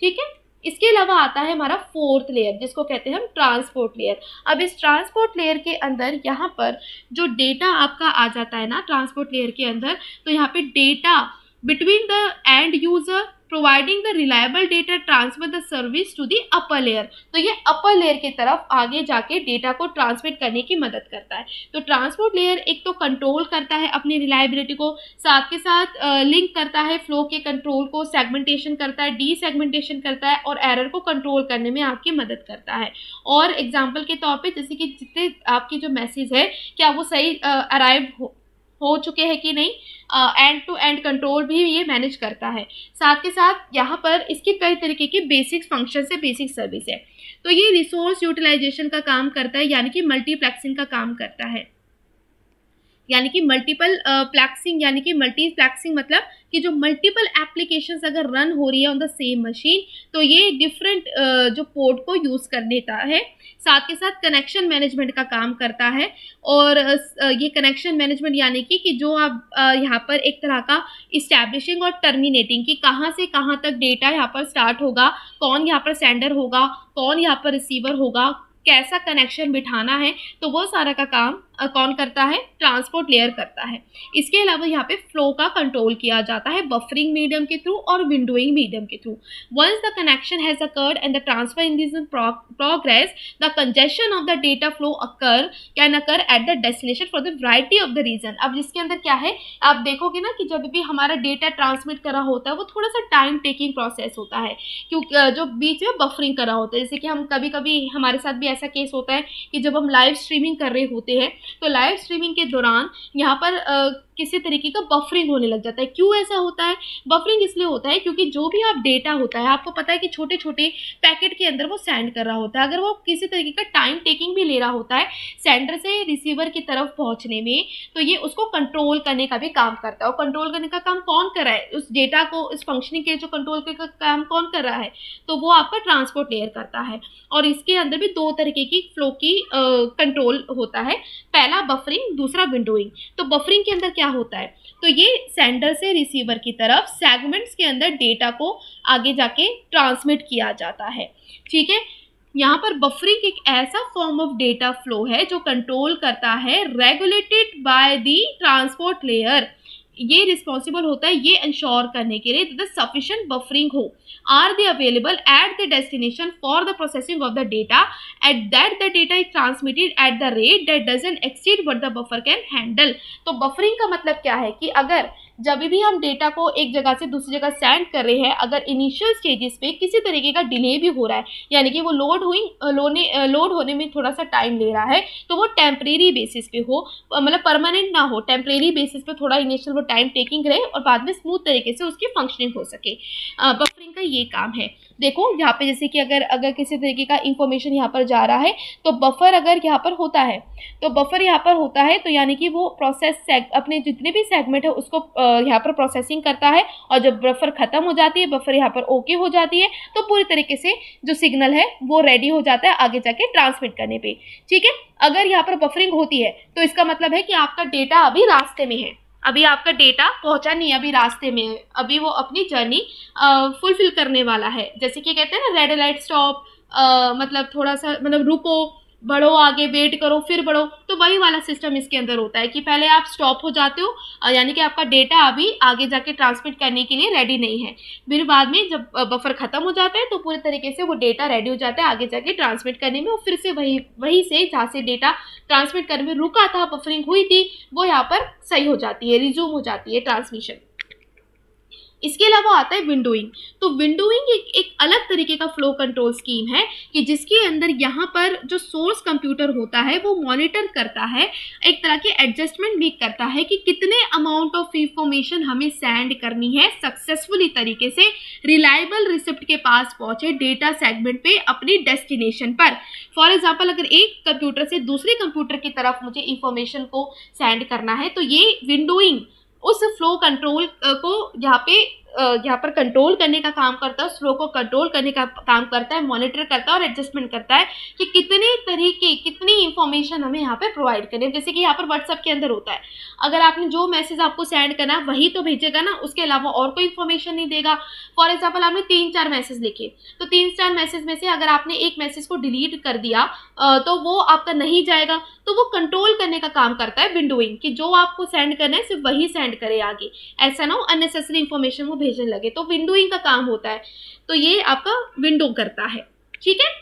ठीक है इसके अलावा आता है हमारा फोर्थ लेयर जिसको कहते हैं हम ट्रांसपोर्ट लेयर अब इस ट्रांसपोर्ट लेयर के अंदर यहाँ पर जो डेटा आपका आ जाता है ना ट्रांसपोर्ट लेयर के अंदर तो यहाँ पे data between the end user providing the reliable data transfer the service to the upper layer तो ये अपर लेयर की तरफ आगे जाके डेटा को ट्रांसमिट करने की मदद करता है तो ट्रांसपोर्ट लेयर एक तो कंट्रोल करता है अपनी रिलायबिलिटी को साथ के साथ लिंक करता है फ्लो के कंट्रोल को सेगमेंटेशन करता है डी सेगमेंटेशन करता है और एरर को कंट्रोल करने में आपकी मदद करता है और एग्जाम्पल के तौर पर जैसे कि जितने आपकी जो मैसेज है क्या वो सही अराइव हो हो चुके हैं कि नहीं एंड टू एंड कंट्रोल भी ये मैनेज करता है साथ के साथ यहाँ पर इसके कई तरीके के बेसिक फंक्शन है बेसिक सर्विस है तो ये रिसोर्स यूटिलाइजेशन का काम करता है यानी कि मल्टीप्लेक्सिंग का काम करता है यानी कि मल्टीपल प्लेक्सिंग यानी कि मल्टीप्लैक्सिंग मतलब कि जो मल्टीपल एप्लीकेशन अगर रन हो रही है ऑन द सेम मशीन तो ये डिफरेंट जो पोर्ट को यूज़ कर लेता है साथ के साथ कनेक्शन मैनेजमेंट का काम करता है और ये कनेक्शन मैनेजमेंट यानी कि कि जो आप यहाँ पर एक तरह का इस्टेब्लिशिंग और टर्मिनेटिंग कि कहाँ से कहाँ तक डेटा यहाँ पर स्टार्ट होगा कौन यहाँ पर सेंडर होगा कौन यहाँ पर रिसीवर होगा कैसा कनेक्शन बिठाना है तो वो सारा का काम कौन करता है ट्रांसपोर्ट लेयर करता है इसके अलावा यहाँ पे फ्लो का कंट्रोल किया जाता है बफरिंग मीडियम के थ्रू और विंडोइंग मीडियम के through once the connection has occurred and the transfer in this progress the congestion of the data flow occur can occur at the destination for the variety of the reason अब जिसके अंदर क्या है आप देखोगे ना कि जब भी हमारा डेटा ट्रांसमिट करा होता है वो थोड़ा सा टाइम टेकिंग प्रोसेस होता है क्योंकि जो बीच में बफरिंग करा होता है जैसे कि हम कभी कभी हमारे साथ भी ऐसा केस होता है कि जब हम लाइव स्ट्रीमिंग कर रहे होते हैं तो लाइव स्ट्रीमिंग के दौरान यहाँ पर आ, किसी तरीके का बफरिंग होने लग जाता है क्यों ऐसा होता है बफरिंग इसलिए होता है क्योंकि जो भी आप डेटा होता है आपको पता है कि छोटे छोटे पैकेट के अंदर वो सेंड कर रहा होता है अगर वो किसी तरीके का टाइम टेकिंग भी ले रहा होता है सेंडर से रिसीवर की तरफ पहुँचने में तो ये उसको कंट्रोल करने का भी काम करता है और कंट्रोल करने का काम कौन कर रहा है उस डेटा को इस फंक्शनिंग के जो कंट्रोल करने का काम कौन कर रहा है तो वो आपका ट्रांसपोर्ट लेयर करता है और इसके अंदर भी दो तरीके की फ्लो की कंट्रोल होता है पहला बफरिंग दूसरा विंडोइंग तो बफरिंग के अंदर क्या होता है तो ये सेंडर से रिसीवर की तरफ सेगमेंट्स के अंदर डेटा को आगे जाके ट्रांसमिट किया जाता है ठीक है यहाँ पर बफरिंग एक ऐसा फॉर्म ऑफ डेटा फ्लो है जो कंट्रोल करता है regulated by the transport layer ये रिस्पॉन्सिबल होता है ये इंश्योर करने के लिए सफिशेंट बफरिंग हो are they available at the destination for the processing of the data at that the data is transmitted at the rate that doesn't exceed but the buffer can handle तो buffering का मतलब क्या है कि अगर जब भी हम डेटा को एक जगह से दूसरी जगह सेंड कर रहे हैं अगर इनिशियल स्टेजेस पे किसी तरीके का डिले भी हो रहा है यानी कि वो लोड हुई लोने लोड होने में थोड़ा सा टाइम ले रहा है तो वो टेम्परेरी बेसिस पे हो मतलब परमानेंट ना हो टेम्परेरी बेसिस पे थोड़ा इनिशियल वो टाइम टेकिंग रहे और बाद में स्मूथ तरीके से उसकी फंक्शनिंग हो सके बफरिंग का ये काम है देखो यहाँ पे जैसे कि अगर अगर किसी तरीके का इंफॉर्मेशन यहाँ पर जा रहा है तो बफर अगर यहाँ पर होता है तो बफर यहाँ पर होता है तो यानी कि वो प्रोसेस सेग अपने जितने भी सेगमेंट है उसको यहाँ पर प्रोसेसिंग करता है और जब बफर ख़त्म हो जाती है बफर यहाँ पर ओके हो जाती है तो पूरी तरीके से जो सिग्नल है वो रेडी हो जाता है आगे जाके ट्रांसमिट करने पर ठीक है अगर यहाँ पर बफरिंग होती है तो इसका मतलब है कि आपका डेटा अभी रास्ते में है अभी आपका डेटा पहुंचा नहीं अभी रास्ते में अभी वो अपनी जर्नी फुलफिल करने वाला है जैसे कि कहते हैं ना रेड लाइट स्टॉप मतलब थोड़ा सा मतलब रुको बढ़ो आगे वेट करो फिर बढ़ो तो वही वाला सिस्टम इसके अंदर होता है कि पहले आप स्टॉप हो जाते हो यानी कि आपका डेटा अभी आगे जाके ट्रांसमिट करने के लिए रेडी नहीं है फिर बाद में जब बफर ख़त्म हो जाता है तो पूरे तरीके से वो डेटा रेडी हो जाता है आगे जाके ट्रांसमिट करने में और फिर से वही वहीं से जहाँ से डेटा ट्रांसमिट करने में रुका था बफरिंग हुई थी वो यहाँ पर सही हो जाती है रिज्यूम हो जाती है ट्रांसमिशन इसके अलावा आता है विंडोइंग तो विंडोइंग एक एक अलग तरीके का फ्लो कंट्रोल स्कीम है कि जिसके अंदर यहाँ पर जो सोर्स कंप्यूटर होता है वो मॉनिटर करता है एक तरह के एडजस्टमेंट भी करता है कि कितने अमाउंट ऑफ इंफॉर्मेशन हमें सेंड करनी है सक्सेसफुली तरीके से रिलायबल रिसिप्ट के पास पहुंचे डेटा सेगमेंट पे अपनी डेस्टिनेशन पर फॉर एग्जाम्पल अगर एक कंप्यूटर से दूसरे कंप्यूटर की तरफ मुझे इंफॉर्मेशन को सेंड करना है तो ये विंडोइंग उस फ्लो कंट्रोल को यहाँ पे यहाँ पर कंट्रोल करने का काम करता है फ्लो को कंट्रोल करने का काम करता है मॉनिटर करता है और एडजस्टमेंट करता है कि कितने तरीके कितनी इंफॉर्मेशन हमें यहाँ पर प्रोवाइड करें जैसे कि यहाँ पर व्हाट्सअप के अंदर होता है अगर आपने जो मैसेज आपको सेंड करना वही तो भेजेगा ना उसके अलावा और कोई इन्फॉर्मेशन नहीं देगा फॉर एग्जाम्पल आपने तीन चार मैसेज लिखे तो तीन चार मैसेज में से अगर आपने एक मैसेज को डिलीट कर दिया तो वो आपका नहीं जाएगा तो वो कंट्रोल करने का काम करता है विंडोइंग कि जो आपको सेंड करना है सिर्फ वही सेंड करे आगे ऐसा ना हो अननेसेसरी इन्फॉर्मेशन वो भेजने लगे तो विंडोइंग का काम होता है तो ये आपका विंडो करता है ठीक है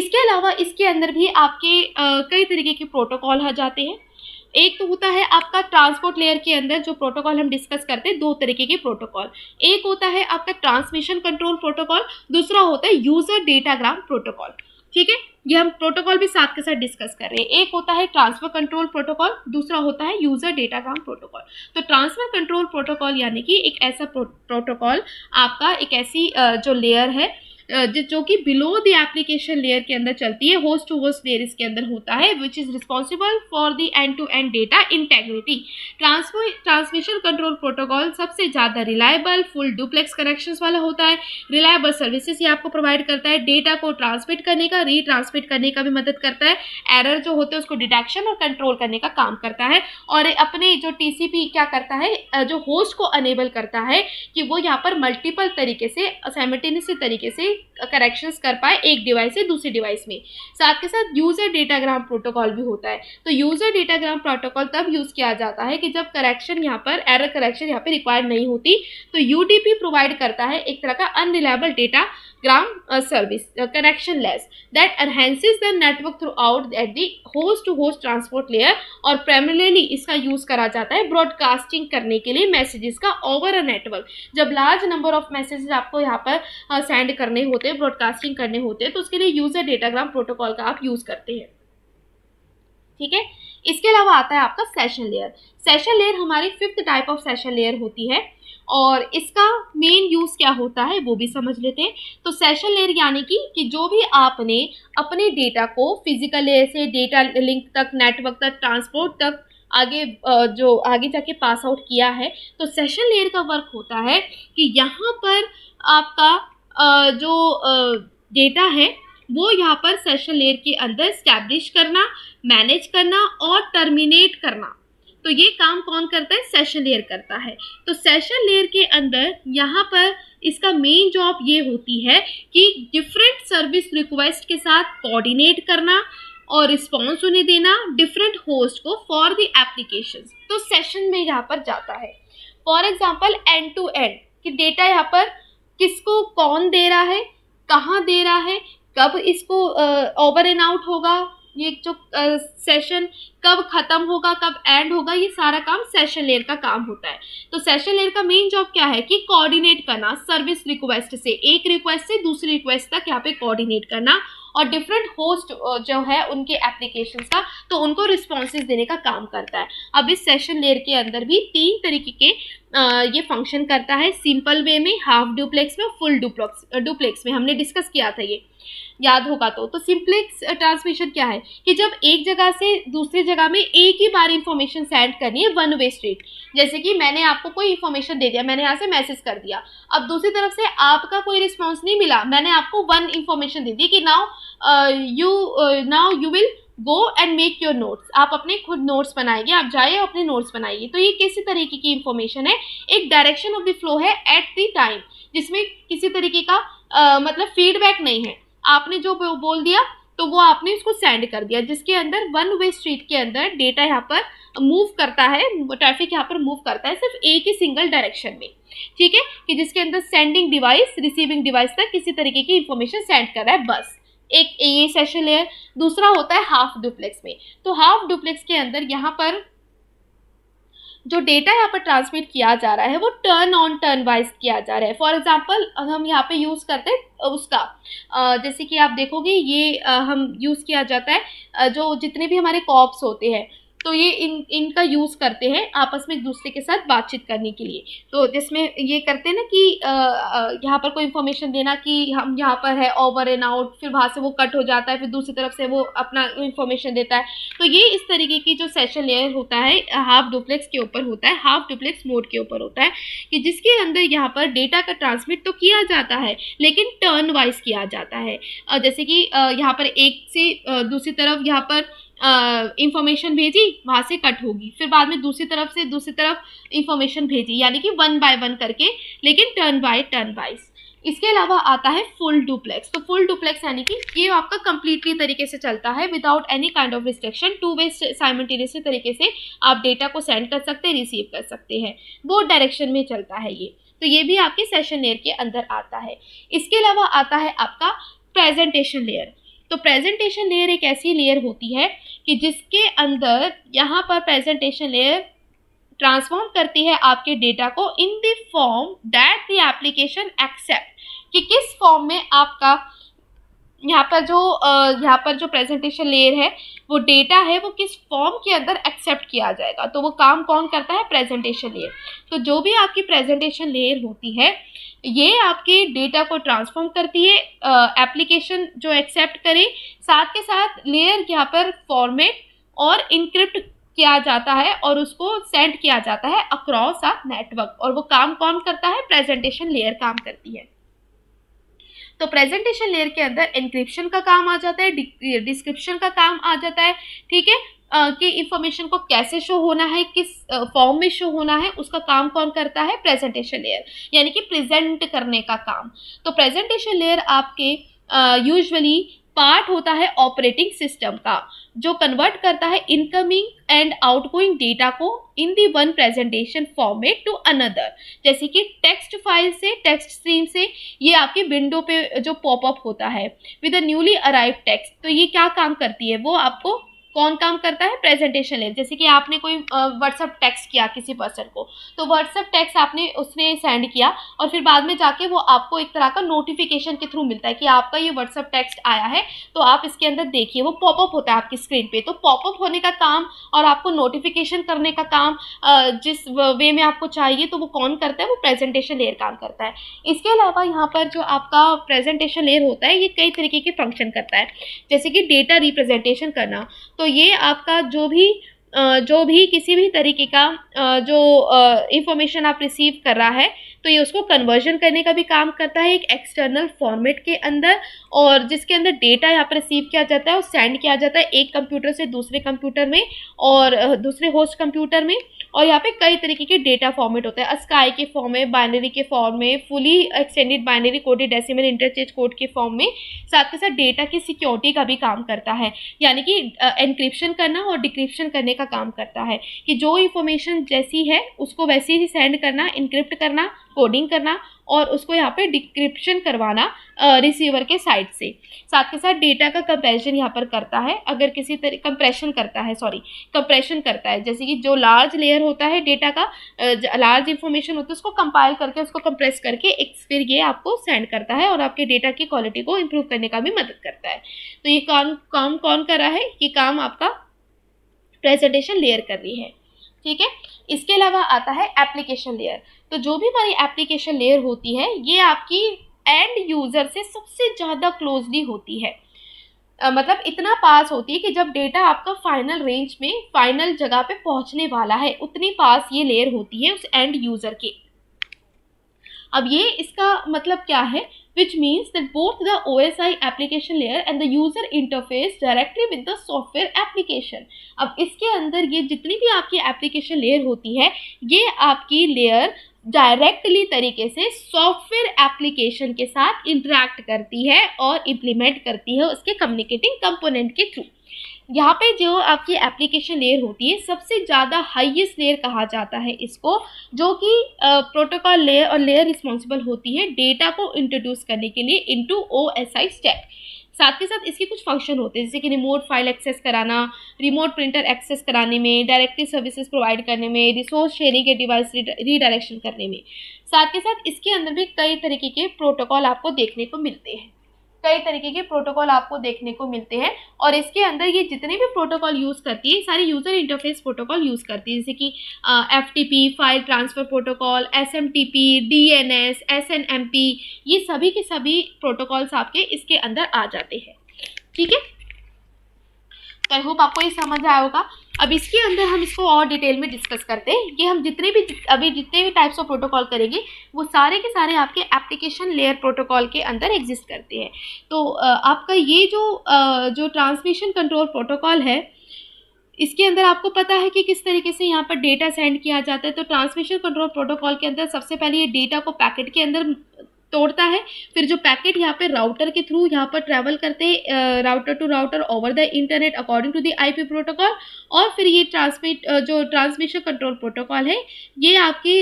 इसके अलावा इसके अंदर भी आपके आ, कई तरीके के प्रोटोकॉल आ जाते हैं एक तो होता है आपका ट्रांसपोर्ट लेयर के अंदर जो प्रोटोकॉल हम डिस्कस करते हैं दो तरीके के प्रोटोकॉल एक होता है आपका ट्रांसमिशन कंट्रोल प्रोटोकॉल दूसरा होता है यूज़र डेटाग्राम प्रोटोकॉल ठीक है ये हम प्रोटोकॉल भी साथ के साथ डिस्कस कर रहे हैं एक होता है ट्रांसफर कंट्रोल प्रोटोकॉल दूसरा होता है यूज़र डेटा प्रोटोकॉल तो ट्रांसफर कंट्रोल प्रोटोकॉल यानी कि एक ऐसा प्रोटोकॉल आपका एक ऐसी जो लेयर है जो कि बिलो द एप्लीकेशन लेयर के अंदर चलती है होस्ट टू होस्ट लेयर इसके अंदर होता है which is responsible for the end to end data integrity transfer transmission control protocol सबसे ज़्यादा रिलायबल फुल डुप्लेक्स कनेक्शन वाला होता है रिलायबल सर्विसेज ये आपको प्रोवाइड करता है डेटा को ट्रांसमिट करने का रीट्रांसमिट करने का भी मदद करता है एरर जो होते हैं उसको डिटेक्शन और कंट्रोल करने का काम करता है और अपने जो टीसीपी क्या करता है जो होस्ट को अनेबल करता है कि वो यहाँ पर मल्टीपल तरीके से सेमिटेनियसली तरीके से करेक्शंस कर पाए एक डिवाइस से दूसरे डिवाइस में साथ के साथ यूज़र डेटाग्राम प्रोटोकॉल भी होता है तो यूज़र डेटाग्राम प्रोटोकॉल तब यूज़ किया जाता है कि जब करेक्शन यहाँ पर एरर करेक्शन यहाँ पर रिक्वायर्ड नहीं होती तो यू प्रोवाइड करता है एक तरह का unreliable datagram service connectionless that enhances the network throughout at the host to host transport layer और प्राइमरली इसका यूज करा जाता है ब्रॉडकास्टिंग करने के लिए मैसेजेस का ओवर अ नेटवर्क जब लार्ज नंबर ऑफ मैसेजेस आपको यहाँ पर सेंड uh, करने होते हैं ब्रॉडकास्टिंग करने होते हैं तो उसके लिए यूजर डेटाग्राम प्रोटोकॉल का आप यूज करते हैं ठीक है इसके अलावा आता है आपका सेशन लेयर सेशन लेयर हमारी fifth type of session layer होती है और इसका मेन यूज़ क्या होता है वो भी समझ लेते हैं तो सेशन लेयर यानी कि कि जो भी आपने अपने डेटा को फिजिकल लेयर से डेटा लिंक तक नेटवर्क तक ट्रांसपोर्ट तक आगे जो आगे जाके पास आउट किया है तो सेशन लेयर का वर्क होता है कि यहाँ पर आपका जो डेटा है वो यहाँ पर सेशन लेयर के अंदर स्टैब्लिश करना मैनेज करना और टर्मिनेट करना तो ये काम कौन करता है सेशन लेयर करता है तो सेशन लेयर के अंदर यहाँ पर इसका मेन जॉब ये होती है कि डिफरेंट सर्विस रिक्वेस्ट के साथ कोऑर्डिनेट करना और रिस्पॉन्स उन्हें देना डिफरेंट होस्ट को फॉर द एप्लीकेशन तो सेशन में यहाँ पर जाता है for example end to end कि डेटा यहाँ पर किसको कौन दे रहा है कहाँ दे रहा है कब इसको ओवर एंड आउट होगा ये जो सेशन कब ख़त्म होगा कब एंड होगा ये सारा काम सेशन लेयर का काम होता है तो सेशन लेयर का मेन जॉब क्या है कि कोऑर्डिनेट करना सर्विस रिक्वेस्ट से एक रिक्वेस्ट से दूसरी रिक्वेस्ट तक यहाँ पे कोऑर्डिनेट करना और डिफरेंट होस्ट जो है उनके एप्लीकेशन का तो उनको रिस्पॉन्सेज देने का काम करता है अब इस सेशन लेयर के अंदर भी तीन तरीके के ये फंक्शन करता है सिंपल वे में हाफ डुप्लेक्स में फुल डुप्लेक्स डुप्लेक्स में हमने डिस्कस किया था ये याद होगा तो तो सिंप्लेक्स ट्रांसमिशन क्या है कि जब एक जगह से दूसरी जगह में एक ही बार इंफॉर्मेशन सेंड करनी है वन वे स्ट्रीट जैसे कि मैंने आपको कोई इंफॉर्मेशन दे दिया मैंने यहाँ से मैसेज कर दिया अब दूसरी तरफ से आपका कोई रिस्पॉन्स नहीं मिला मैंने आपको वन इंफॉर्मेशन दे दी कि now you now you will go and make your notes आप अपने खुद नोट्स बनाएंगे आप जाइए अपने नोट्स बनाइए तो ये किसी तरीके की इंफॉर्मेशन है एक डायरेक्शन ऑफ द फ्लो है एट द टाइम जिसमें किसी तरीके का आ, मतलब फीडबैक नहीं है आपने जो बोल दिया तो वो आपने उसको सेंड कर दिया जिसके अंदर वन वे स्ट्रीट के अंदर डेटा यहाँ पर मूव करता है ट्रैफिक यहाँ पर मूव करता है सिर्फ एक ही सिंगल डायरेक्शन में ठीक है कि जिसके अंदर सेंडिंग डिवाइस रिसीविंग डिवाइस तक किसी तरीके की इंफॉर्मेशन सेंड कर रहा है बस एक ये सेशन लेयर दूसरा होता है हाफ डुप्लेक्स में तो हाफ डुप्लेक्स के अंदर यहाँ पर जो डेटा यहाँ पर ट्रांसमिट किया जा रहा है वो टर्न ऑन टर्न वाइज किया जा रहा है फॉर एग्जाम्पल हम यहाँ पे यूज़ करते हैं उसका जैसे कि आप देखोगे ये हम यूज़ किया जाता है जो जितने भी हमारे कॉप्स होते हैं तो ये इन इनका यूज़ करते हैं आपस में एक दूसरे के साथ बातचीत करने के लिए तो जिसमें ये करते हैं ना कि यहाँ पर कोई इन्फॉर्मेशन देना कि हम यहाँ पर है ओवर एंड आउट फिर वहाँ से वो कट हो जाता है फिर दूसरी तरफ से वो अपना इन्फॉर्मेशन देता है तो ये इस तरीके की जो सेशन लेयर होता है हाफ डुप्लेक्स के ऊपर होता है हाफ डुप्लेक्स मोड के ऊपर होता है कि जिसके अंदर यहाँ पर डेटा का ट्रांसमिट तो किया जाता है लेकिन टर्न वाइज किया जाता है जैसे कि यहाँ पर एक से दूसरी तरफ यहाँ पर इंफॉर्मेशन भेजी वहाँ से कट होगी फिर बाद में दूसरी तरफ से दूसरी तरफ इंफॉर्मेशन भेजी यानी कि वन बाय वन करके लेकिन टर्न बाय टर्न वाइज इसके अलावा आता है फुल डुप्लेक्स तो फुल डुप्लेक्स यानी कि ये आपका कंप्लीटली तरीके से चलता है without any kind of restriction two way simultaneously तरीके से आप डेटा को सेंड कर सकते हैं रिसीव कर सकते हैं बोथ डायरेक्शन में चलता है ये तो ये भी आपके सेशन लेयर के अंदर आता है इसके अलावा आता है आपका प्रेजेंटेशन लेयर तो प्रेजेंटेशन लेयर एक ऐसी लेयर होती है कि जिसके अंदर यहाँ पर प्रेजेंटेशन लेयर ट्रांसफॉर्म करती है आपके डेटा को in the form that the application accept कि किस फॉर्म में आपका यहाँ पर जो यहाँ पर जो प्रेजेंटेशन लेयर है वो डेटा है वो किस फॉर्म के अंदर एक्सेप्ट किया जाएगा तो वो काम कौन करता है प्रेजेंटेशन लेयर तो जो भी आपकी प्रेजेंटेशन लेयर होती है ये आपके डेटा को ट्रांसफॉर्म करती है एप्लीकेशन जो एक्सेप्ट करे साथ के साथ लेयर यहाँ पर फॉर्मेट और इनक्रिप्ट किया जाता है और उसको सेंड किया जाता है अक्रॉस आ नेटवर्क और वो काम कौन करता है प्रेजेंटेशन लेयर काम करती है तो प्रेजेंटेशन लेयर के अंदर इंक्रिप्शन का काम आ जाता है डिस्क्रिप्शन का काम आ जाता है ठीक है कि इंफॉर्मेशन को कैसे शो होना है किस फॉर्म में शो होना है उसका काम कौन करता है प्रेजेंटेशन लेयर यानी कि प्रेजेंट करने का काम तो प्रेजेंटेशन लेयर आपके यूजुअली पार्ट होता है ऑपरेटिंग सिस्टम का जो कन्वर्ट करता है इनकमिंग एंड आउटगोइंग डेटा को in the one presentation format to another जैसे कि टेक्स्ट फाइल से टेक्स्ट स्ट्रीम से ये आपके विंडो पे जो पॉपअप होता है with a newly arrive text तो ये क्या काम करती है वो आपको कौन काम करता है प्रेजेंटेशन लेयर जैसे कि आपने कोई व्हाट्सअप टेक्स्ट किया किसी पर्सन को तो व्हाट्सअप टेक्स्ट आपने उसने सेंड किया और फिर बाद में जाके वो आपको एक तरह का नोटिफिकेशन के थ्रू मिलता है कि आपका ये व्हाट्सअप टेक्स्ट आया है तो आप इसके अंदर देखिए वो पॉपअप होता है आपकी स्क्रीन पर तो पॉपअप होने का काम और आपको नोटिफिकेशन करने का काम जिस वे में आपको चाहिए तो वो कौन करता है वो प्रेजेंटेशन लेयर काम करता है इसके अलावा यहाँ पर जो आपका प्रेजेंटेशन लेयर होता है ये कई तरीके के फंक्शन करता है जैसे कि डेटा रिप्रेजेंटेशन करना तो ये आपका जो भी जो भी किसी भी तरीके का जो इंफॉर्मेशन आप रिसीव कर रहा है तो ये उसको कन्वर्जन करने का भी काम करता है एक एक्सटर्नल फॉर्मेट के अंदर और जिसके अंदर डेटा यहाँ पर रिसीव किया जाता है और सेंड किया जाता है एक कंप्यूटर से दूसरे कंप्यूटर में और दूसरे होस्ट कंप्यूटर में और यहाँ पे कई तरीके के डेटा फॉर्मेट होते हैं अस्काई के फॉर्म में बाइनरी के फॉर्म में fully extended binary coded decimal interchange code के फॉर्म में साथ के साथ डेटा की सिक्योरिटी का भी काम करता है यानी कि इनक्रिप्शन करना और डिक्रिप्शन करने का काम करता है कि जो इन्फॉर्मेशन जैसी है उसको वैसे ही सेंड करना इनक्रिप्ट करना कोडिंग करना और उसको यहाँ पे डिक्रिप्शन करवाना रिसीवर के साइड से साथ के साथ डेटा का कंपेरिजन यहाँ पर करता है अगर किसी तरह कंप्रेशन करता है सॉरी कंप्रेशन करता है जैसे कि जो लार्ज लेयर होता है डेटा का लार्ज इन्फॉर्मेशन होता है उसको कंपाइल करके उसको कंप्रेस करके एक फिर ये आपको सेंड करता है और आपके डेटा की क्वालिटी को इम्प्रूव करने का भी मदद करता है तो ये काम काम कौन कर रहा है ये काम आपका प्रेजेंटेशन लेयर कर रही है ठीक है इसके अलावा आता है एप्लीकेशन लेयर तो जो भी हमारी एप्लीकेशन लेयर होती है ये आपकी एंड यूज़र से सबसे ज़्यादा क्लोजली होती है आ, मतलब इतना पास होती है कि जब डेटा आपका फाइनल रेंज में फाइनल जगह पे पहुंचने वाला है उतनी पास ये लेयर होती है उस एंड यूज़र के अब ये इसका मतलब क्या है which means that both the O S I application layer and the user interface directly with the software application अब इसके अंदर ये जितनी भी आपकी एप्लीकेशन लेयर होती है ये आपकी लेयर डायरेक्टली तरीके से सॉफ्टवेयर एप्लीकेशन के साथ इंटरेक्ट करती है और इम्प्लीमेंट करती है उसके कम्युनिकेटिंग कंपोनेंट के थ्रू यहाँ पे जो आपकी एप्लीकेशन लेयर होती है सबसे ज़्यादा हाईएस्ट लेयर कहा जाता है इसको जो कि प्रोटोकॉल लेयर और लेयर रिस्पॉन्सिबल होती है डेटा को इंट्रोड्यूस करने के लिए इनटू ओएसआई स्टेप साथ के साथ इसके कुछ फंक्शन होते हैं जैसे कि रिमोट फाइल एक्सेस कराना रिमोट प्रिंटर एक्सेस कराने में डायरेक्टिव सर्विसेज प्रोवाइड करने में रिसोर्स शेयरिंग के डिवाइस रीडायरेक्शन करने में साथ के साथ इसके अंदर भी कई तरीके के प्रोटोकॉल आपको देखने को मिलते हैं कई तरीके के प्रोटोकॉल आपको देखने को मिलते हैं और इसके अंदर ये जितने भी प्रोटोकॉल यूज़ करती है सारी यूज़र इंटरफेस प्रोटोकॉल यूज़ करती है जैसे कि F T P file transfer protocol S M T P S N M P ये सभी के सभी प्रोटोकॉल्स आपके इसके अंदर आ जाते हैं ठीक है तो आई होप आपको ये समझ आया होगा अब इसके अंदर हम इसको और डिटेल में डिस्कस करते हैं ये हम जितने भी अभी जितने भी टाइप्स ऑफ प्रोटोकॉल करेंगे वो सारे के सारे आपके एप्लीकेशन लेयर प्रोटोकॉल के अंदर एग्जिस्ट करते हैं तो आपका ये जो जो ट्रांसमिशन कंट्रोल प्रोटोकॉल है इसके अंदर आपको पता है कि किस तरीके से यहाँ पर डेटा सेंड किया जाता है तो ट्रांसमिशन कंट्रोल प्रोटोकॉल के अंदर सबसे पहले ये डेटा को पैकेट के अंदर तोड़ता है फिर जो पैकेट यहाँ पे राउटर के थ्रू यहाँ पर ट्रैवल करते हैं router to router over the internet according to the IP protocol और फिर ये ट्रांसमिट जो ट्रांसमिशन कंट्रोल प्रोटोकॉल है ये आपकी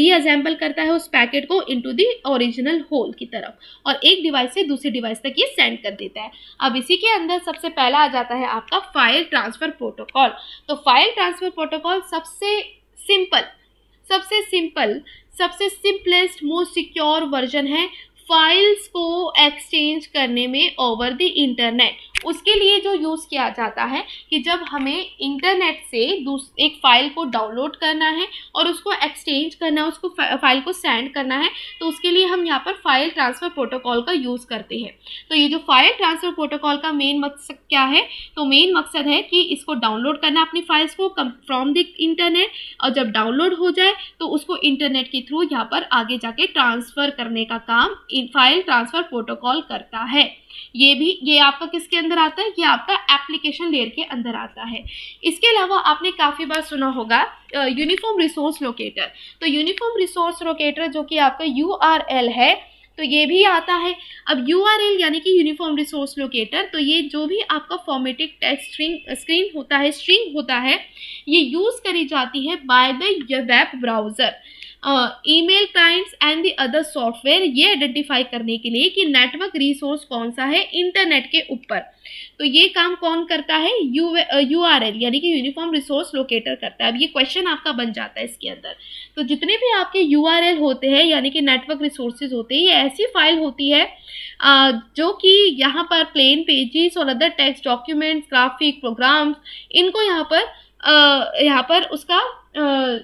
रीअसेंबल करता है उस पैकेट को इनटू द ओरिजिनल होल की तरफ और एक डिवाइस से दूसरी डिवाइस तक ये सेंड कर देता है अब इसी के अंदर सबसे पहला आ जाता है आपका फाइल ट्रांसफ़र प्रोटोकॉल तो फाइल ट्रांसफ़र प्रोटोकॉल सबसे सिंपल सबसे सिंपल सबसे सिंपलेस्ट मोस्ट सिक्योर वर्जन है फाइल्स को एक्सचेंज करने में ओवर द इंटरनेट उसके लिए जो यूज़ किया जाता है कि जब हमें इंटरनेट से एक फ़ाइल को डाउनलोड करना है और उसको एक्सचेंज करना है उसको फाइल को सेंड करना है तो उसके लिए हम यहाँ पर फाइल ट्रांसफ़र प्रोटोकॉल का यूज़ करते हैं तो ये जो फाइल ट्रांसफ़र प्रोटोकॉल का मेन मकसद क्या है तो मेन मकसद है कि इसको डाउनलोड करना अपनी फाइल्स को फ्रॉम द इंटरनेट और जब डाउनलोड हो जाए तो उसको इंटरनेट के थ्रू यहाँ पर आगे जाके ट्रांसफ़र करने का काम फाइल ट्रांसफ़र प्रोटोकॉल करता है ये भी ये आपका किसके अंदर आता है ये आपका एप्लीकेशन लेयर के अंदर आता है इसके अलावा आपने काफ़ी बार सुना होगा यूनिफॉर्म रिसोर्स लोकेटर तो यूनिफॉर्म रिसोर्स लोकेटर जो कि आपका यू है तो ये भी आता है अब यू यानी कि यूनिफॉर्म रिसोर्स लोकेटर तो ये जो भी आपका फॉर्मेटिक टेक्स्ट स्ट्रिंग स्क्रीन होता है स्ट्रिंग होता है ये यूज़ करी जाती है by the web browser email clients and the other software ये आइडेंटिफाई करने के लिए कि नेटवर्क रिसोर्स कौन सा है इंटरनेट के ऊपर तो ये काम कौन करता है यू यू आर एल यानी कि यूनिफॉर्म रिसोर्स लोकेटर करता है अब ये क्वेश्चन आपका बन जाता है इसके अंदर तो जितने भी आपके यू आर एल होते हैं यानी कि नेटवर्क रिसोर्सेज होते हैं ये ऐसी फाइल होती है आ, जो कि यहाँ पर प्लेन पेजेस और other text documents graphic programs इनको यहाँ पर आ, यहाँ पर उसका आ,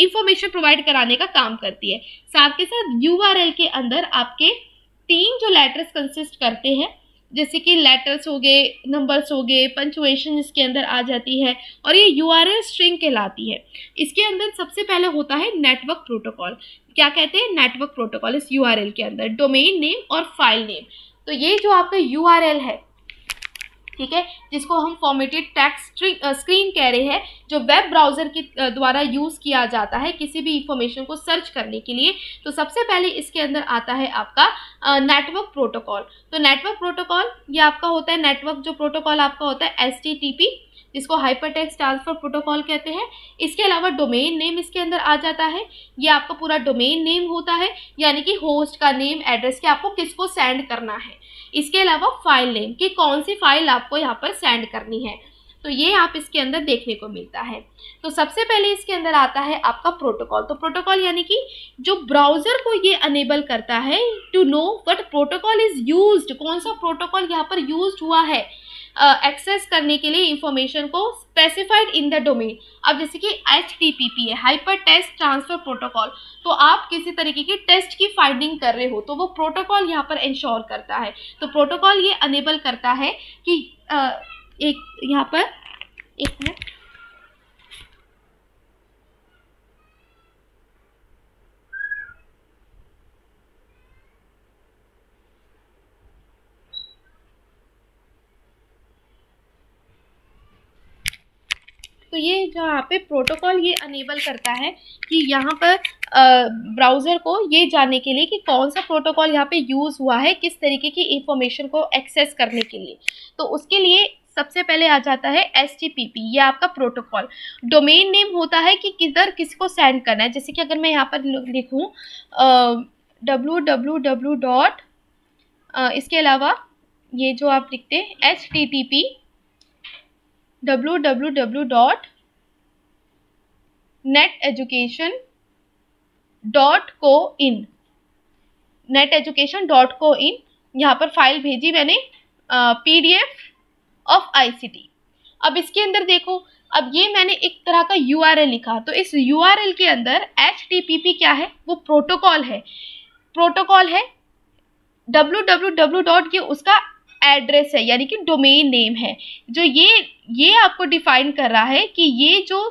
इंफॉर्मेशन प्रोवाइड कराने का काम करती है साथ के साथ यू के अंदर आपके तीन जो लेटर्स कंसिस्ट करते हैं जैसे कि लेटर्स हो गए नंबर्स हो गए पंचुएशन इसके अंदर आ जाती है और ये यू आर एल स्ट्रिंग कहलाती है इसके अंदर सबसे पहले होता है नेटवर्क प्रोटोकॉल क्या कहते हैं नेटवर्क प्रोटोकॉल इस यू आर एल के अंदर डोमेन नेम और फाइल नेम तो ये जो आपका यू आर एल है ठीक है जिसको हम फॉर्मेटेड टेक्स स्क्रीन कह रहे हैं जो वेब ब्राउज़र के द्वारा यूज़ किया जाता है किसी भी इंफॉर्मेशन को सर्च करने के लिए तो सबसे पहले इसके अंदर आता है आपका नेटवर्क प्रोटोकॉल तो नेटवर्क प्रोटोकॉल ये आपका होता है नेटवर्क जो प्रोटोकॉल आपका होता है एस जिसको टेक्स ट्रांसफर प्रोटोकॉल कहते हैं इसके अलावा डोमेन नेम इसके अंदर आ जाता है ये आपका पूरा डोमेन नेम होता है यानी कि होस्ट का नेम एड्रेस के आपको किसको सेंड करना है इसके अलावा फाइल नेम कि कौन सी फाइल आपको यहाँ पर सेंड करनी है तो ये आप इसके अंदर देखने को मिलता है तो सबसे पहले इसके अंदर आता है आपका प्रोटोकॉल तो प्रोटोकॉल यानी कि जो ब्राउज़र को ये अनेबल करता है to know what protocol is use कौन सा प्रोटोकॉल यहाँ पर यूज हुआ है एक्सेस करने के लिए इंफॉर्मेशन को स्पेसिफाइड इन द डोमेन अब जैसे कि एच टी पी पी है हाइपर टेस्ट ट्रांसफर प्रोटोकॉल तो आप किसी तरीके की टेस्ट की फाइंडिंग कर रहे हो तो वो प्रोटोकॉल यहाँ पर इंश्योर करता है तो प्रोटोकॉल ये अनेबल करता है कि एक यहाँ पर एक मिनट तो ये यहाँ पे प्रोटोकॉल ये अनेबल करता है कि यहाँ पर ब्राउज़र को ये जानने के लिए कि कौन सा प्रोटोकॉल यहाँ पे यूज़ हुआ है किस तरीके की इंफॉर्मेशन को एक्सेस करने के लिए तो उसके लिए सबसे पहले आ जाता है एस ये आपका प्रोटोकॉल डोमेन नेम होता है कि किधर किसको सेंड करना है जैसे कि अगर मैं यहाँ पर लिखूँ डब्लू डब्लू डब्लू डॉट इसके अलावा ये जो आप लिखते हैं H T T P www.neteducation.coin neteducation.coin यहाँ पर फाइल भेजी मैंने P D F of T अब इसके अंदर देखो अब ये मैंने एक तरह का यू लिखा तो इस यू के अंदर एच क्या है वो प्रोटोकॉल है प्रोटोकॉल है डब्ल्यू डब्ल्यू डब्ल्यू डॉट ये उसका एड्रेस है यानी कि डोमेन नेम है जो ये ये आपको डिफाइन कर रहा है कि ये जो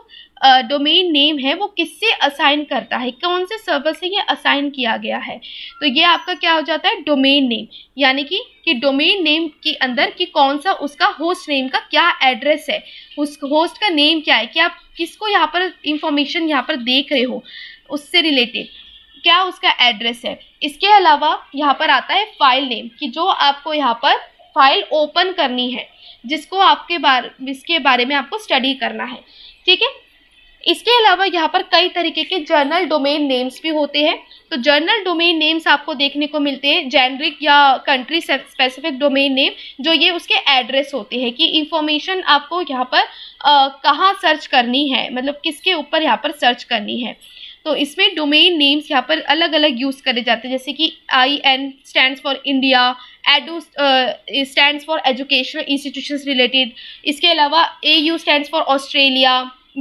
डोमेन uh, नेम है वो किससे असाइन करता है कौन से सर्वर से ये असाइन किया गया है तो ये आपका क्या हो जाता है डोमेन नेम यानी कि कि डोमेन नेम के अंदर कि कौन सा उसका होस्ट नेम का क्या एड्रेस है उस होस्ट का नेम क्या है कि आप किसको यहाँ पर इंफॉर्मेशन यहाँ पर देख रहे हो उससे रिलेटेड क्या उसका एड्रेस है इसके अलावा यहाँ पर आता है फाइल नेम कि जो आपको यहाँ पर फाइल ओपन करनी है जिसको आपके बारे इसके बारे में आपको स्टडी करना है ठीक है इसके अलावा यहाँ पर कई तरीके के जर्नल डोमेन नेम्स भी होते हैं तो जर्नल डोमेन नेम्स आपको देखने को मिलते हैं जेनरिक या कंट्री स्पेसिफिक डोमेन नेम जो ये उसके एड्रेस होते हैं कि इंफॉर्मेशन आपको यहाँ पर कहाँ सर्च करनी है मतलब किसके ऊपर यहाँ पर सर्च करनी है तो इसमें डोमेन नेम्स यहाँ पर अलग अलग यूज़ करे जाते हैं जैसे कि I N stand for India edu stand for educational institution related इसके अलावा A U stand for Australia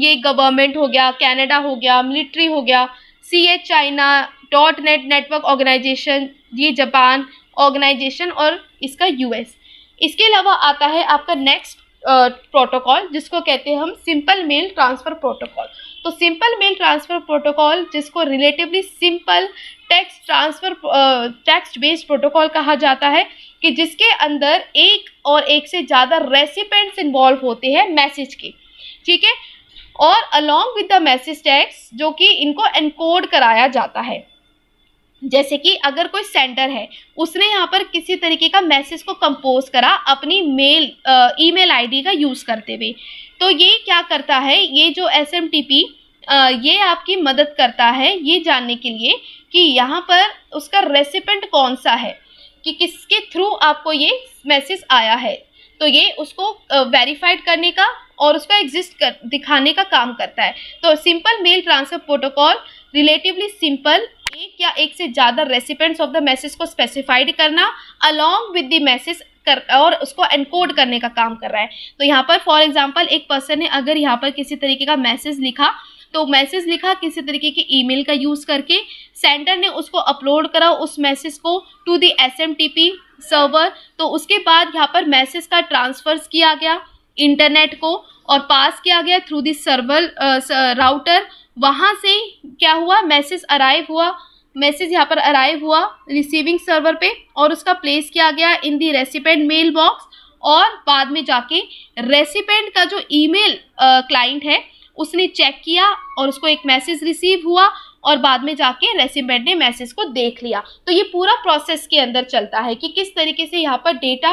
ये गवर्नमेंट हो गया कैनेडा हो गया मिलिट्री हो गया C H China dot net network organization ये जापान ऑर्गेनाइजेशन और इसका यूएस इसके अलावा आता है आपका नेक्स्ट प्रोटोकॉल जिसको कहते हैं हम सिंपल मेल ट्रांसफ़र प्रोटोकॉल तो सिंपल मेल ट्रांसफ़र प्रोटोकॉल जिसको relatively simple text transfer text based protocol कहा जाता है कि जिसके अंदर एक और एक से ज़्यादा रेसिपेंट्स इन्वॉल्व होते हैं मैसेज के ठीक है और along with the message text जो कि इनको एनकोड कराया जाता है जैसे कि अगर कोई सेंडर है उसने यहाँ पर किसी तरीके का मैसेज को कंपोज करा अपनी मेल ईमेल आईडी का यूज़ करते हुए तो ये क्या करता है ये जो एस एम टी पी ये आपकी मदद करता है ये जानने के लिए कि यहाँ पर उसका रेसिपेंट कौन सा है कि किसके थ्रू आपको ये मैसेज आया है तो ये उसको वेरीफाइड करने का और उसका एग्जिस्ट कर दिखाने का काम करता है तो simple mail transfer protocol relatively simple एक या एक से ज़्यादा रेसिपेंट्स ऑफ द मैसेज को स्पेसिफाइड करना अलॉन्ग विद द मैसेज कर और उसको एनकोड करने का काम कर रहा है तो यहाँ पर फॉर एग्जाम्पल एक पर्सन ने अगर यहाँ पर किसी तरीके का मैसेज लिखा तो मैसेज लिखा किसी तरीके की ईमेल का यूज़ करके सेंडर ने उसको अपलोड करा उस मैसेज को to the S M T P server तो उसके बाद यहाँ पर मैसेज का ट्रांसफर्स किया गया इंटरनेट को और पास किया गया थ्रू दी सर्वर राउटर वहाँ से क्या हुआ मैसेज अराइव हुआ मैसेज यहाँ पर अराइव हुआ रिसीविंग सर्वर पे और उसका प्लेस किया गया in the recipient mailbox और बाद में जाके रेसिपेंट का जो ईमेल क्लाइंट है उसने चेक किया और उसको एक मैसेज रिसीव हुआ और बाद में जाके रेसिमेंट ने मैसेज को देख लिया तो ये पूरा प्रोसेस के अंदर चलता है कि किस तरीके से यहाँ पर डेटा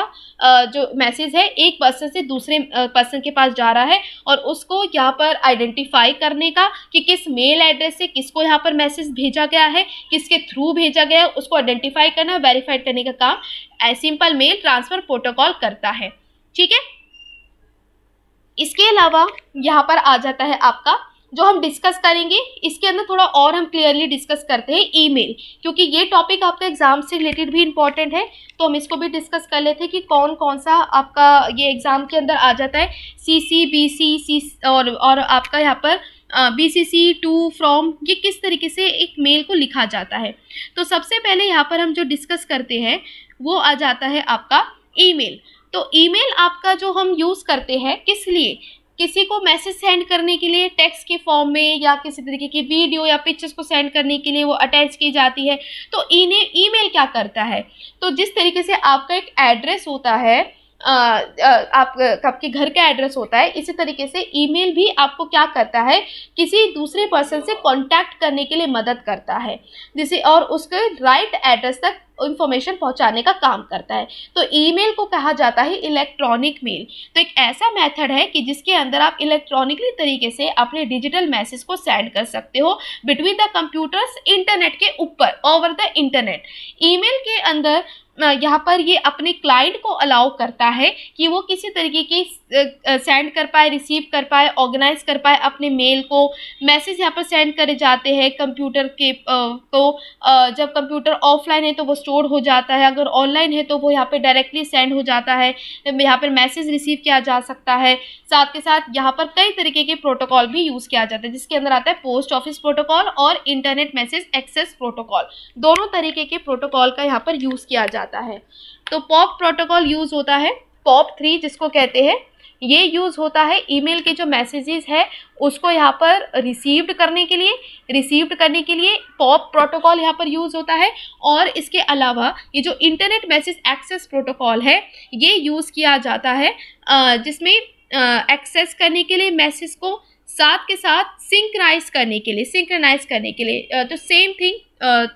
जो मैसेज है एक पर्सन से दूसरे पर्सन के पास जा रहा है और उसको यहाँ पर आइडेंटिफाई करने का कि किस मेल एड्रेस से किसको यहाँ पर मैसेज भेजा गया है किसके थ्रू भेजा गया है उसको आइडेंटिफाई करना वेरीफाइड करने का काम सिंपल मेल ट्रांसफ़र प्रोटोकॉल करता है ठीक है इसके अलावा यहाँ पर आ जाता है आपका जो हम डिस्कस करेंगे इसके अंदर थोड़ा और हम क्लियरली डिस्कस करते हैं ईमेल क्योंकि ये टॉपिक आपका एग्ज़ाम से रिलेटेड भी इंपॉर्टेंट है तो हम इसको भी डिस्कस कर लेते हैं कि कौन कौन सा आपका ये एग्ज़ाम के अंदर आ जाता है सी सी बी सी सी और और आपका यहाँ पर B C C to from ये किस तरीके से एक मेल को लिखा जाता है तो सबसे पहले यहाँ पर हम जो डिस्कस करते हैं वो आ जाता है आपका ईमेल तो ईमेल आपका जो हम यूज़ करते हैं किस लिए किसी को मैसेज सेंड करने के लिए टेक्स्ट के फॉर्म में या किसी तरीके की वीडियो या पिक्चर्स को सेंड करने के लिए वो अटैच की जाती है तो ईमेल क्या करता है तो जिस तरीके से आपका एक एड्रेस होता है आप आपके घर का एड्रेस होता है इसी तरीके से ईमेल भी आपको क्या करता है किसी दूसरे पर्सन से कांटेक्ट करने के लिए मदद करता है जिसे और उसके राइट एड्रेस तक इन्फॉर्मेशन पहुंचाने का काम करता है तो ईमेल को कहा जाता है इलेक्ट्रॉनिक मेल तो एक ऐसा मेथड है कि जिसके अंदर आप इलेक्ट्रॉनिकली तरीके से अपने डिजिटल मैसेज को सेंड कर सकते हो बिटवीन द कंप्यूटर्स इंटरनेट के ऊपर ओवर द इंटरनेट ईमेल के अंदर यहाँ पर ये अपने क्लाइंट को अलाउ करता है कि वो किसी तरीके की सेंड कर पाए रिसीव कर पाए ऑर्गेनाइज कर पाए अपने मेल को मैसेज यहाँ पर सेंड करे जाते हैं कंप्यूटर के को तो, जब कंप्यूटर ऑफलाइन है तो वो स्टोर हो जाता है अगर ऑनलाइन है तो वो यहाँ पर डायरेक्टली सेंड हो जाता है यहाँ पर मैसेज रिसीव किया जा सकता है साथ के साथ यहाँ पर कई तरीके के प्रोटोकॉल भी यूज़ किया जाता है जिसके अंदर आता है पोस्ट ऑफिस प्रोटोकॉल और इंटरनेट मैसेज एक्सेस प्रोटोकॉल दोनों तरीके के प्रोटोकॉल का यहाँ पर यूज़ किया जाता है जाता है तो पॉप प्रोटोकॉल यूज़ होता है पॉप थ्री जिसको कहते हैं ये यूज़ होता है ईमेल के जो मैसेजेस है उसको यहाँ पर रिसीव्ड करने के लिए रिसीव्ड करने के लिए पॉप प्रोटोकॉल यहाँ पर यूज़ होता है और इसके अलावा ये जो इंटरनेट मैसेज एक्सेस प्रोटोकॉल है ये यूज़ किया जाता है जिसमें एक्सेस करने के लिए मैसेज को साथ के साथ सिंक्रनाइज करने के लिए सिंक्रनाइज करने के लिए तो सेम थिंग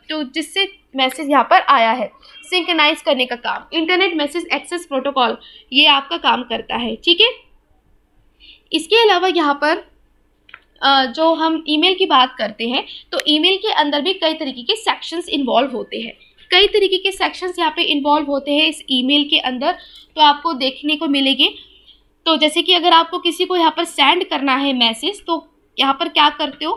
तो जिससे मैसेज यहाँ पर आया है सिंकनाइज करने का काम इंटरनेट मैसेज एक्सेस प्रोटोकॉल ये आपका काम करता है ठीक है इसके अलावा यहाँ पर जो हम ईमेल की बात करते हैं तो ईमेल के अंदर भी कई तरीके के सेक्शंस इन्वॉल्व होते हैं कई तरीके के सेक्शंस यहाँ पे इन्वॉल्व होते हैं इस ईमेल के अंदर तो आपको देखने को मिलेंगे तो जैसे कि अगर आपको किसी को यहाँ पर सेंड करना है मैसेज तो यहाँ पर क्या करते हो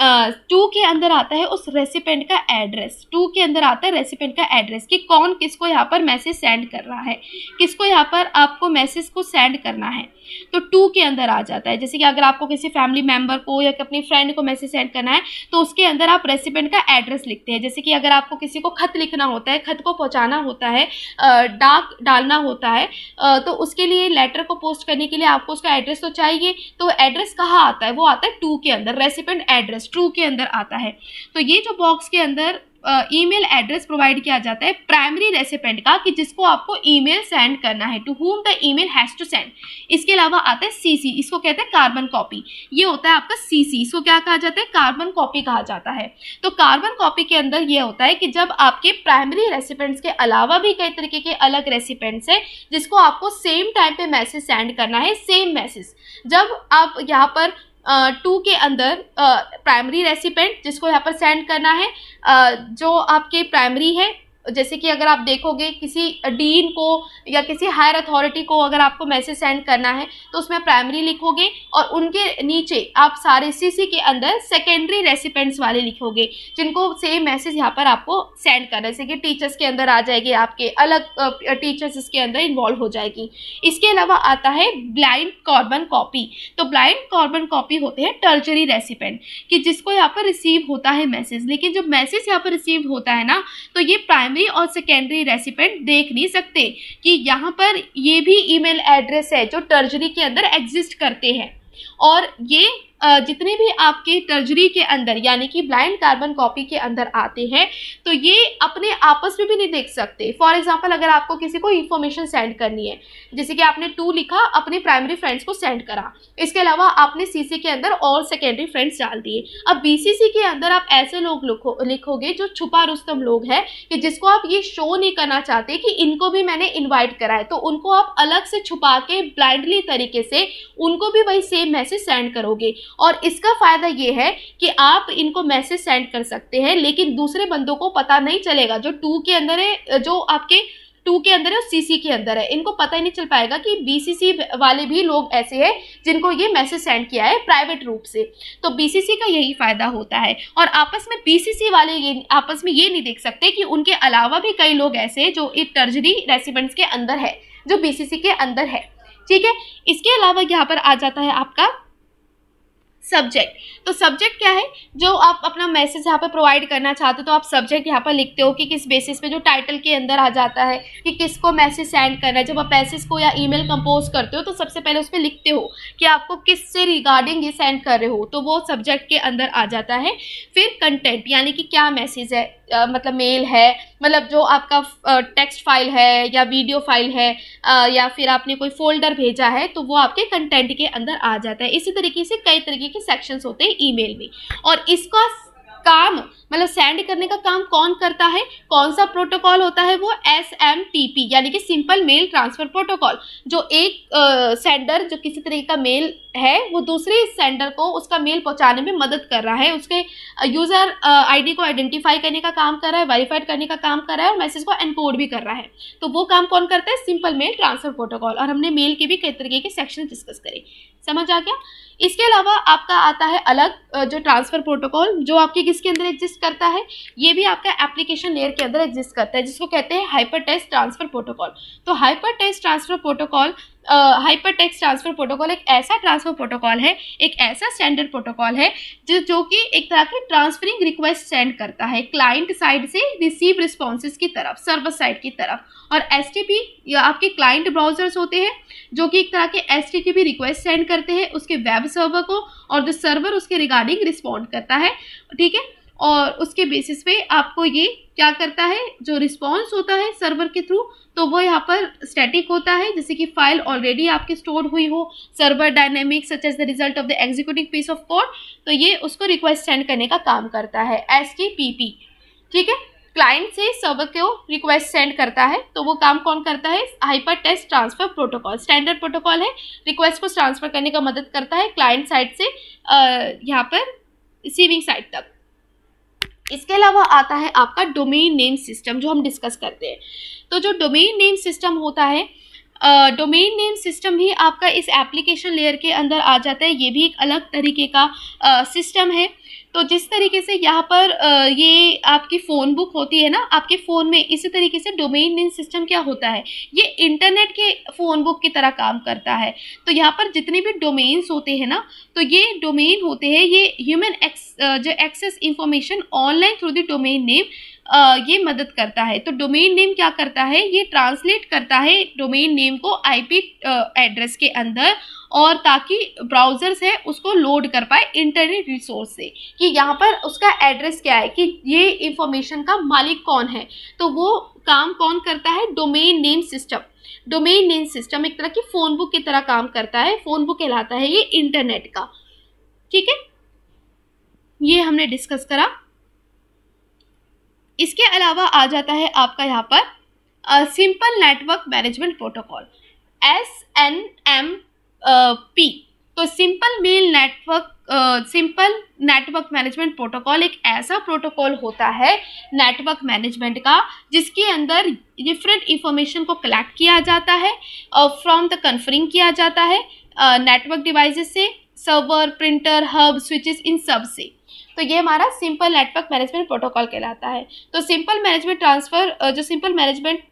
टू के अंदर आता है उस रेसिपेंट का एड्रेस टू के अंदर आता है रेसिपेंट का एड्रेस कि कौन किसको यहाँ पर मैसेज सेंड कर रहा है किसको यहाँ पर आपको मैसेज को सेंड करना है तो टू के अंदर आ जाता है जैसे कि अगर आपको किसी फैमिली मेम्बर को या अपनी फ्रेंड को मैसेज सेंड करना है तो उसके अंदर आप रेसिपेंट का एड्रेस लिखते हैं जैसे कि अगर आपको किसी को खत लिखना होता है खत को पहुँचाना होता है डाक डालना होता है तो उसके लिए लेटर को पोस्ट करने के लिए आपको उसका एड्रेस तो चाहिए तो एड्रेस कहाँ आता है वो आता है टू के अंदर रेसिपेंट एड्रेस टू के अंदर आता है तो ये जो बॉक्स के अंदर ईमेल एड्रेस प्रोवाइड किया जाता है प्राइमरी रेसिपेंट का कि जिसको आपको ईमेल सेंड करना है to whom the email has to send इसके अलावा आता है सीसी इसको कहते हैं कार्बन कॉपी ये होता है आपका सीसी इसको क्या कहा जाता है कार्बन कॉपी कहा जाता है तो कार्बन कॉपी के अंदर ये होता है कि जब आपके प्राइमरी रेसिपेंट्स के अलावा भी कई तरीके के अलग रेसिपेंट्स हैं जिसको आपको सेम टाइम पर मैसेज सेंड करना है सेम मैसेज जब आप यहाँ पर टू के अंदर प्राइमरी रेसिपेंट जिसको यहाँ पर सेंड करना है जो आपके प्राइमरी है जैसे कि अगर आप देखोगे किसी डीन को या किसी हायर अथॉरिटी को अगर आपको मैसेज सेंड करना है तो उसमें प्राइमरी लिखोगे और उनके नीचे आप सारे सीसी के अंदर सेकेंडरी रेसिपेंट्स वाले लिखोगे जिनको सेम मैसेज यहाँ पर आपको सेंड करना है जैसे कि टीचर्स के अंदर आ जाएगी आपके अलग टीचर्स इसके अंदर इन्वॉल्व हो जाएगी इसके अलावा आता है ब्लाइंड कार्बन कॉपी तो ब्लाइंड कार्बन कॉपी होते हैं टर्चरी रेसिपेंट कि जिसको यहाँ पर रिसीव होता है मैसेज लेकिन जब मैसेज यहाँ पर रिसीव होता है ना तो ये प्राइमरी प्राइमरी और सेकेंडरी रेसिपेंट देख नहीं सकते कि यहाँ पर ये भी ईमेल एड्रेस है जो टर्जरी के अंदर एग्जिस्ट करते हैं और ये जितने भी आपके टर्जरी के अंदर यानी कि ब्लाइंड कार्बन कॉपी के अंदर आते हैं तो ये अपने आपस में भी नहीं देख सकते फॉर एग्जाम्पल अगर आपको किसी को इन्फॉर्मेशन सेंड करनी है जैसे कि आपने टू लिखा अपने प्राइमरी फ्रेंड्स को सेंड करा इसके अलावा आपने सी के अंदर और सेकेंडरी फ्रेंड्स डाल दिए अब बी के अंदर आप ऐसे लोग लिखो लिखोगे जो छुपा रुस्तम लोग हैं कि जिसको आप ये शो नहीं करना चाहते कि इनको भी मैंने इन्वाइट करा है तो उनको आप अलग से छुपा के ब्लाइंडली तरीके से उनको भी वही सेम मैसेज सेंड करोगे और इसका फ़ायदा ये है कि आप इनको मैसेज सेंड कर सकते हैं लेकिन दूसरे बंदों को पता नहीं चलेगा जो टू के अंदर है जो आपके टू के अंदर है और सी के अंदर है इनको पता ही नहीं चल पाएगा कि बी वाले भी लोग ऐसे हैं जिनको ये मैसेज सेंड किया है प्राइवेट रूप से तो बी का यही फायदा होता है और आपस में बी वाले ये आपस में ये नहीं देख सकते कि उनके अलावा भी कई लोग ऐसे हैं जो इन टर्जरी रेसिडेंट्स के अंदर है जो बी के अंदर है ठीक है इसके अलावा यहाँ पर आ जाता है आपका सब्जेक्ट तो सब्जेक्ट क्या है जो आप अपना मैसेज यहाँ पर प्रोवाइड करना चाहते हो तो आप सब्जेक्ट यहाँ पर लिखते हो कि किस बेसिस पे जो टाइटल के अंदर आ जाता है कि किसको मैसेज सेंड करना है जब आप मैसेज को या ईमेल कंपोज करते हो तो सबसे पहले उसमें लिखते हो कि आपको किस से रिगार्डिंग ये सेंड कर रहे हो तो वो सब्जेक्ट के अंदर आ जाता है फिर कंटेंट यानी कि क्या मैसेज है मतलब मेल है मतलब जो आपका टेक्स्ट फाइल है या वीडियो फाइल है या फिर आपने कोई फोल्डर भेजा है तो वो आपके कंटेंट के अंदर आ जाता है इसी तरीके से कई तरीके के सेक्शंस होते हैं ईमेल में और इसका काम मतलब सेंड करने का काम कौन करता है कौन सा प्रोटोकॉल होता है वो एस एम टी पी यानी कि सिंपल मेल ट्रांसफ़र प्रोटोकॉल जो एक सेंडर जो किसी तरीके का मेल है वो दूसरे सेंडर को उसका मेल पहुंचाने में मदद कर रहा है उसके यूज़र आईडी को आइडेंटिफाई करने का काम कर रहा है वेरीफाइड करने का काम कर रहा है और मैसेज को एनकोड भी कर रहा है तो वो काम कौन करता है सिंपल मेल ट्रांसफ़र प्रोटोकॉल और हमने मेल के भी कई तरीके के सेक्शन डिस्कस करें समझ आ गया इसके अलावा आपका आता है अलग जो ट्रांसफ़र प्रोटोकॉल जो आपके किसके अंदर एग्जिस्ट करता है ये भी आपका एप्लीकेशन लेयर के अंदर एग्जिस्ट करता है जिसको कहते हैं हाइपर टेस्ट ट्रांसफ़र प्रोटोकॉल तो hyper test transfer protocol hyper text transfer protocol एक ऐसा ट्रांसफ़र प्रोटोकॉल है एक ऐसा स्टैंडर्ड प्रोटोकॉल है जो जो कि एक तरह की ट्रांसफरिंग रिक्वेस्ट सेंड करता है क्लाइंट साइड से रिसीव रिस्पॉन्स की तरफ सर्वर साइड की तरफ और एस आपके क्लाइंट ब्राउजर्स होते हैं जो कि एक तरह के एस रिक्वेस्ट सेंड करते हैं उसके वेब सर्वर को और जो सर्वर उसके रिगार्डिंग रिस्पॉन्ड करता है ठीक है और उसके बेसिस पे आपको ये क्या करता है जो रिस्पॉन्स होता है सर्वर के थ्रू तो वो यहाँ पर स्टैटिक होता है जैसे कि फाइल ऑलरेडी आपके स्टोर हुई हो server dynamic such as the result of the executive piece of code तो ये उसको रिक्वेस्ट सेंड करने का काम करता है एस के पी पी ठीक है क्लाइंट से सर्वर को रिक्वेस्ट सेंड करता है तो वो काम कौन करता है hyper test transfer protocol standard protocol है रिक्वेस्ट को ट्रांसफर करने का मदद करता है क्लाइंट साइड से यहाँ पर रिसीविंग साइड तक इसके अलावा आता है आपका डोमेन नेम सिस्टम जो हम डिस्कस करते हैं तो जो डोमेन नेम सिस्टम होता है डोमेन नेम सिस्टम ही आपका इस एप्लीकेशन लेयर के अंदर आ जाता है ये भी एक अलग तरीके का सिस्टम है तो जिस तरीके से यहाँ पर ये आपकी फ़ोन बुक होती है ना आपके फ़ोन में इसी तरीके से डोमेन नेम सिस्टम क्या होता है ये इंटरनेट के फ़ोन बुक की तरह काम करता है तो यहाँ पर जितने भी डोमेन्स होते हैं ना तो ये डोमेन होते हैं ये ह्यूमन एक्स जो access information online through the domain name ये मदद करता है तो डोमेन नेम क्या करता है ये ट्रांसलेट करता है डोमेन नेम को आईपी एड्रेस के अंदर और ताकि ब्राउज़र्स है उसको लोड कर पाए इंटरनेट रिसोर्स से कि यहाँ पर उसका एड्रेस क्या है कि ये इंफॉर्मेशन का मालिक कौन है तो वो काम कौन करता है domain name system domain name system एक तरह की फ़ोन बुक की तरह काम करता है फ़ोन बुक कहलाता है ये इंटरनेट का ठीक है ये हमने डिस्कस करा इसके अलावा आ जाता है आपका यहाँ पर simple network management protocol S N M P तो simple mail network simple network management protocol एक ऐसा प्रोटोकॉल होता है नेटवर्क मैनेजमेंट का जिसके अंदर डिफरेंट इंफॉर्मेशन को कलेक्ट किया जाता है फ्रॉम द कन्फरिंग किया जाता है नेटवर्क uh, डिवाइसेस से सर्वर प्रिंटर हब स्विचेस इन सब से तो ये हमारा सिंपल नेटवर्क मैनेजमेंट प्रोटोकॉल कहलाता है तो सिंपल मैनेजमेंट ट्रांसफर जो सिंपल मैनेजमेंट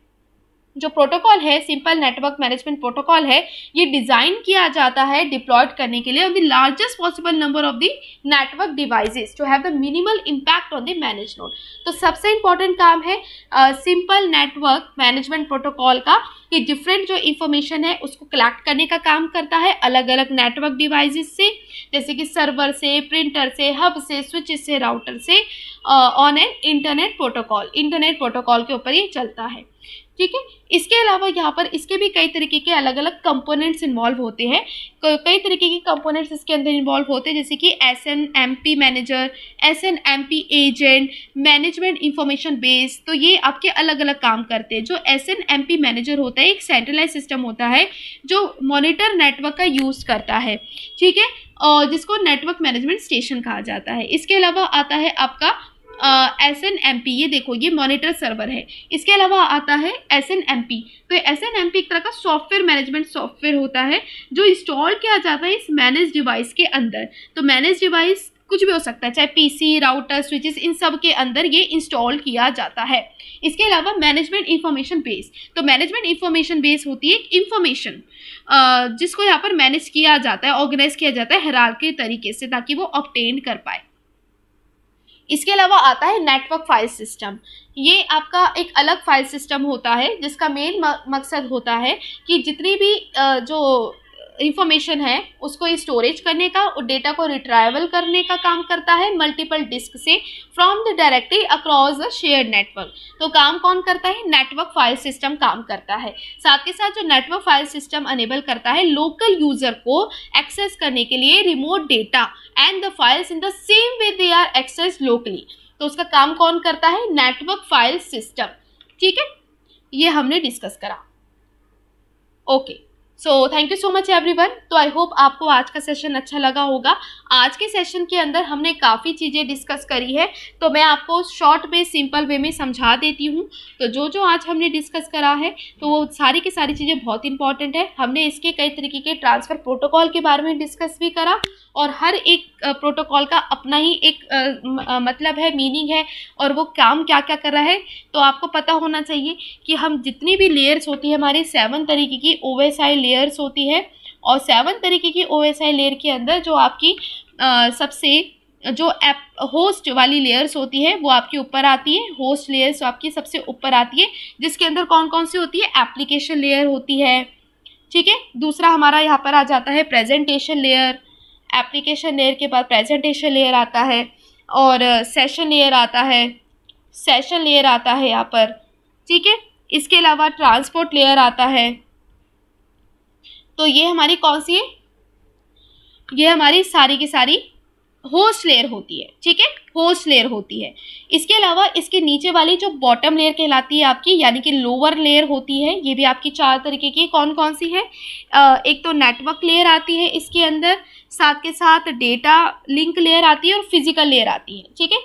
जो प्रोटोकॉल है सिंपल नेटवर्क मैनेजमेंट प्रोटोकॉल है ये डिज़ाइन किया जाता है डिप्लॉयड करने के लिए on the largest possible number of the network devices to have the minimal impact on the manage node तो सबसे इंपॉर्टेंट काम है सिंपल नेटवर्क मैनेजमेंट प्रोटोकॉल का ये डिफरेंट जो इन्फॉर्मेशन है उसको कलेक्ट करने का काम करता है अलग अलग नेटवर्क डिवाइसेस से जैसे कि सर्वर से प्रिंटर से हब से स्विच से राउटर से on an internet protocol internet protocol के ऊपर ये चलता है ठीक है इसके अलावा यहाँ पर इसके भी कई तरीके के अलग अलग कंपोनेंट्स इन्वॉल्व होते हैं कई तरीके के कंपोनेंट्स इसके अंदर इन्वॉल्व होते हैं जैसे कि S N M P manager S N M P agent management information base तो ये आपके अलग अलग काम करते हैं जो S N M P manager होता है होता है एक सेंट्रलाइज सिस्टम होता है जो मॉनिटर नेटवर्क का यूज़ करता है ठीक है और जिसको नेटवर्क मैनेजमेंट स्टेशन कहा जाता है इसके अलावा आता है आपका एस एन एम पी ये देखो ये मॉनिटर सर्वर है इसके अलावा आता है एस एन एम पी तो एस एन एम पी एक तरह का सॉफ्टवेयर मैनेजमेंट सॉफ्टवेयर होता है जो इंस्टॉल किया जाता है इस मैनेज डिवाइस के अंदर तो मैनेज डिवाइस कुछ भी हो सकता है चाहे पीसी राउटर स्विचेस इन सब के अंदर ये इंस्टॉल किया जाता है इसके अलावा मैनेजमेंट इन्फॉर्मेशन बेस तो मैनेजमेंट इन्फॉर्मेशन बेस होती है इन्फॉर्मेशन जिसको यहाँ पर मैनेज किया जाता है ऑर्गेनाइज किया जाता है हराल के तरीके से ताकि वो ऑप्टेन कर पाए इसके अलावा आता है नेटवर्क फाइल सिस्टम ये आपका एक अलग फाइल सिस्टम होता है जिसका मेन मकसद होता है कि जितनी भी जो इंफॉर्मेशन है उसको स्टोरेज करने का और डेटा को रिट्राइवल करने का काम करता है मल्टीपल डिस्क से from the directly across the share network तो काम कौन करता है नेटवर्क फाइल सिस्टम काम करता है साथ के साथ जो नेटवर्क फाइल सिस्टम अनेबल करता है लोकल यूजर को एक्सेस करने के लिए remote data and the files in the same way they are access locally तो उसका काम कौन करता है नेटवर्क फाइल सिस्टम ठीक है ये हमने डिस्कस करा okay okay. So thank you so much one तो आई होप आपको आज का सेशन अच्छा लगा होगा आज के सेशन के अंदर हमने काफ़ी चीज़ें डिस्कस करी है तो मैं आपको शॉर्ट में सिंपल वे में समझा देती हूँ तो जो जो आज हमने डिस्कस करा है तो वो सारी की सारी चीज़ें बहुत इंपॉर्टेंट है हमने इसके कई तरीके के ट्रांसफ़र प्रोटोकॉल के बारे में डिस्कस भी करा और हर एक प्रोटोकॉल का अपना ही एक मतलब है मीनिंग है और वो काम क्या क्या कर रहा है तो आपको पता होना चाहिए कि हम जितनी भी लेयर्स होती है हमारी सेवन तरीके की ओवेसाइड लेयर्स होती है और सेवन तरीके की ओ लेयर के अंदर जो आपकी आ, सबसे जो एप होस्ट वाली लेयर्स होती है वो आपके ऊपर आती है होस्ट लेयर्स आपकी सबसे ऊपर आती है जिसके अंदर कौन कौन सी होती है एप्लीकेशन लेयर होती है ठीक है दूसरा हमारा यहाँ पर आ जाता है प्रेजेंटेशन लेयर एप्लीकेशन लेयर के बाद प्रेजेंटेशन लेयर आता है और सेशन लेयर आता है सेशन लेयर आता है यहाँ पर ठीक है इसके अलावा ट्रांसपोर्ट लेयर आता है तो ये हमारी कौन सी है ये हमारी सारी की सारी होस्ट लेयर होती है ठीक है होस्ट लेयर होती है इसके अलावा इसके नीचे वाली जो बॉटम लेयर कहलाती है आपकी यानी कि लोअर लेयर होती है ये भी आपकी चार तरीके की कौन कौन सी है एक तो नेटवर्क लेयर आती है इसके अंदर साथ के साथ डेटा लिंक लेयर आती है और फिजिकल लेयर आती है ठीक है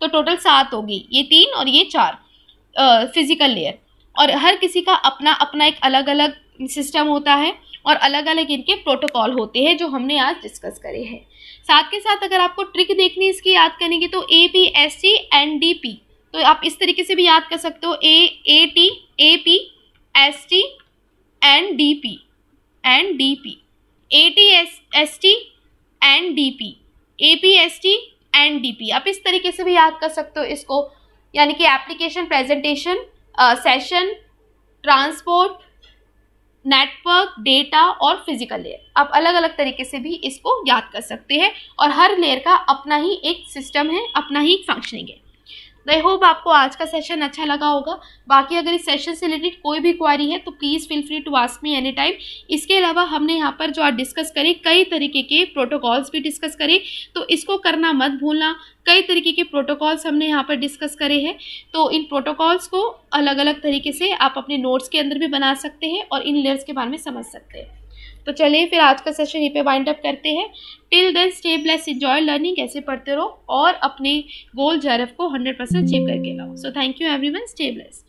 तो टोटल सात होगी ये तीन और ये चार फिजिकल लेयर और हर किसी का अपना अपना एक अलग अलग सिस्टम होता है और अलग अलग इनके प्रोटोकॉल होते हैं जो हमने आज डिस्कस करे हैं साथ के साथ अगर आपको ट्रिक देखनी इसकी याद करने की तो A P S C N D P तो आप इस तरीके से भी याद कर सकते हो A A T A P S T N D P N D P A T S S T N D P A P S T N D P आप इस तरीके से भी याद कर सकते हो इसको यानी कि application presentation session transport network data और फिजिकल लेयर आप अलग अलग तरीके से भी इसको याद कर सकते हैं और हर लेयर का अपना ही एक सिस्टम है अपना ही फंक्शनिंग है तो आई होप आपको आज का सेशन अच्छा लगा होगा बाकी अगर इस सेशन से रिलेटेड कोई भी क्वारी है तो please feel free to ask me any time इसके अलावा हमने यहाँ पर जो आज डिस्कस करें कई तरीके के प्रोटोकॉल्स भी डिस्कस करें तो इसको करना मत भूलना कई तरीके के प्रोटोकॉल्स हमने यहाँ पर डिस्कस करे हैं तो इन प्रोटोकॉल्स को अलग अलग तरीके से आप अपने नोट्स के अंदर भी बना सकते हैं और इन लेयर्स के बारे में समझ सकते हैं तो चलिए फिर आज का सेशन यहीं पे वाइंड अप करते हैं till then stay bless enjoy learning ऐसे पढ़ते रहो और अपने गोल जेरफ को हंड्रेड परसेंट अचीव करके लाओ so thank you everyone stay blessed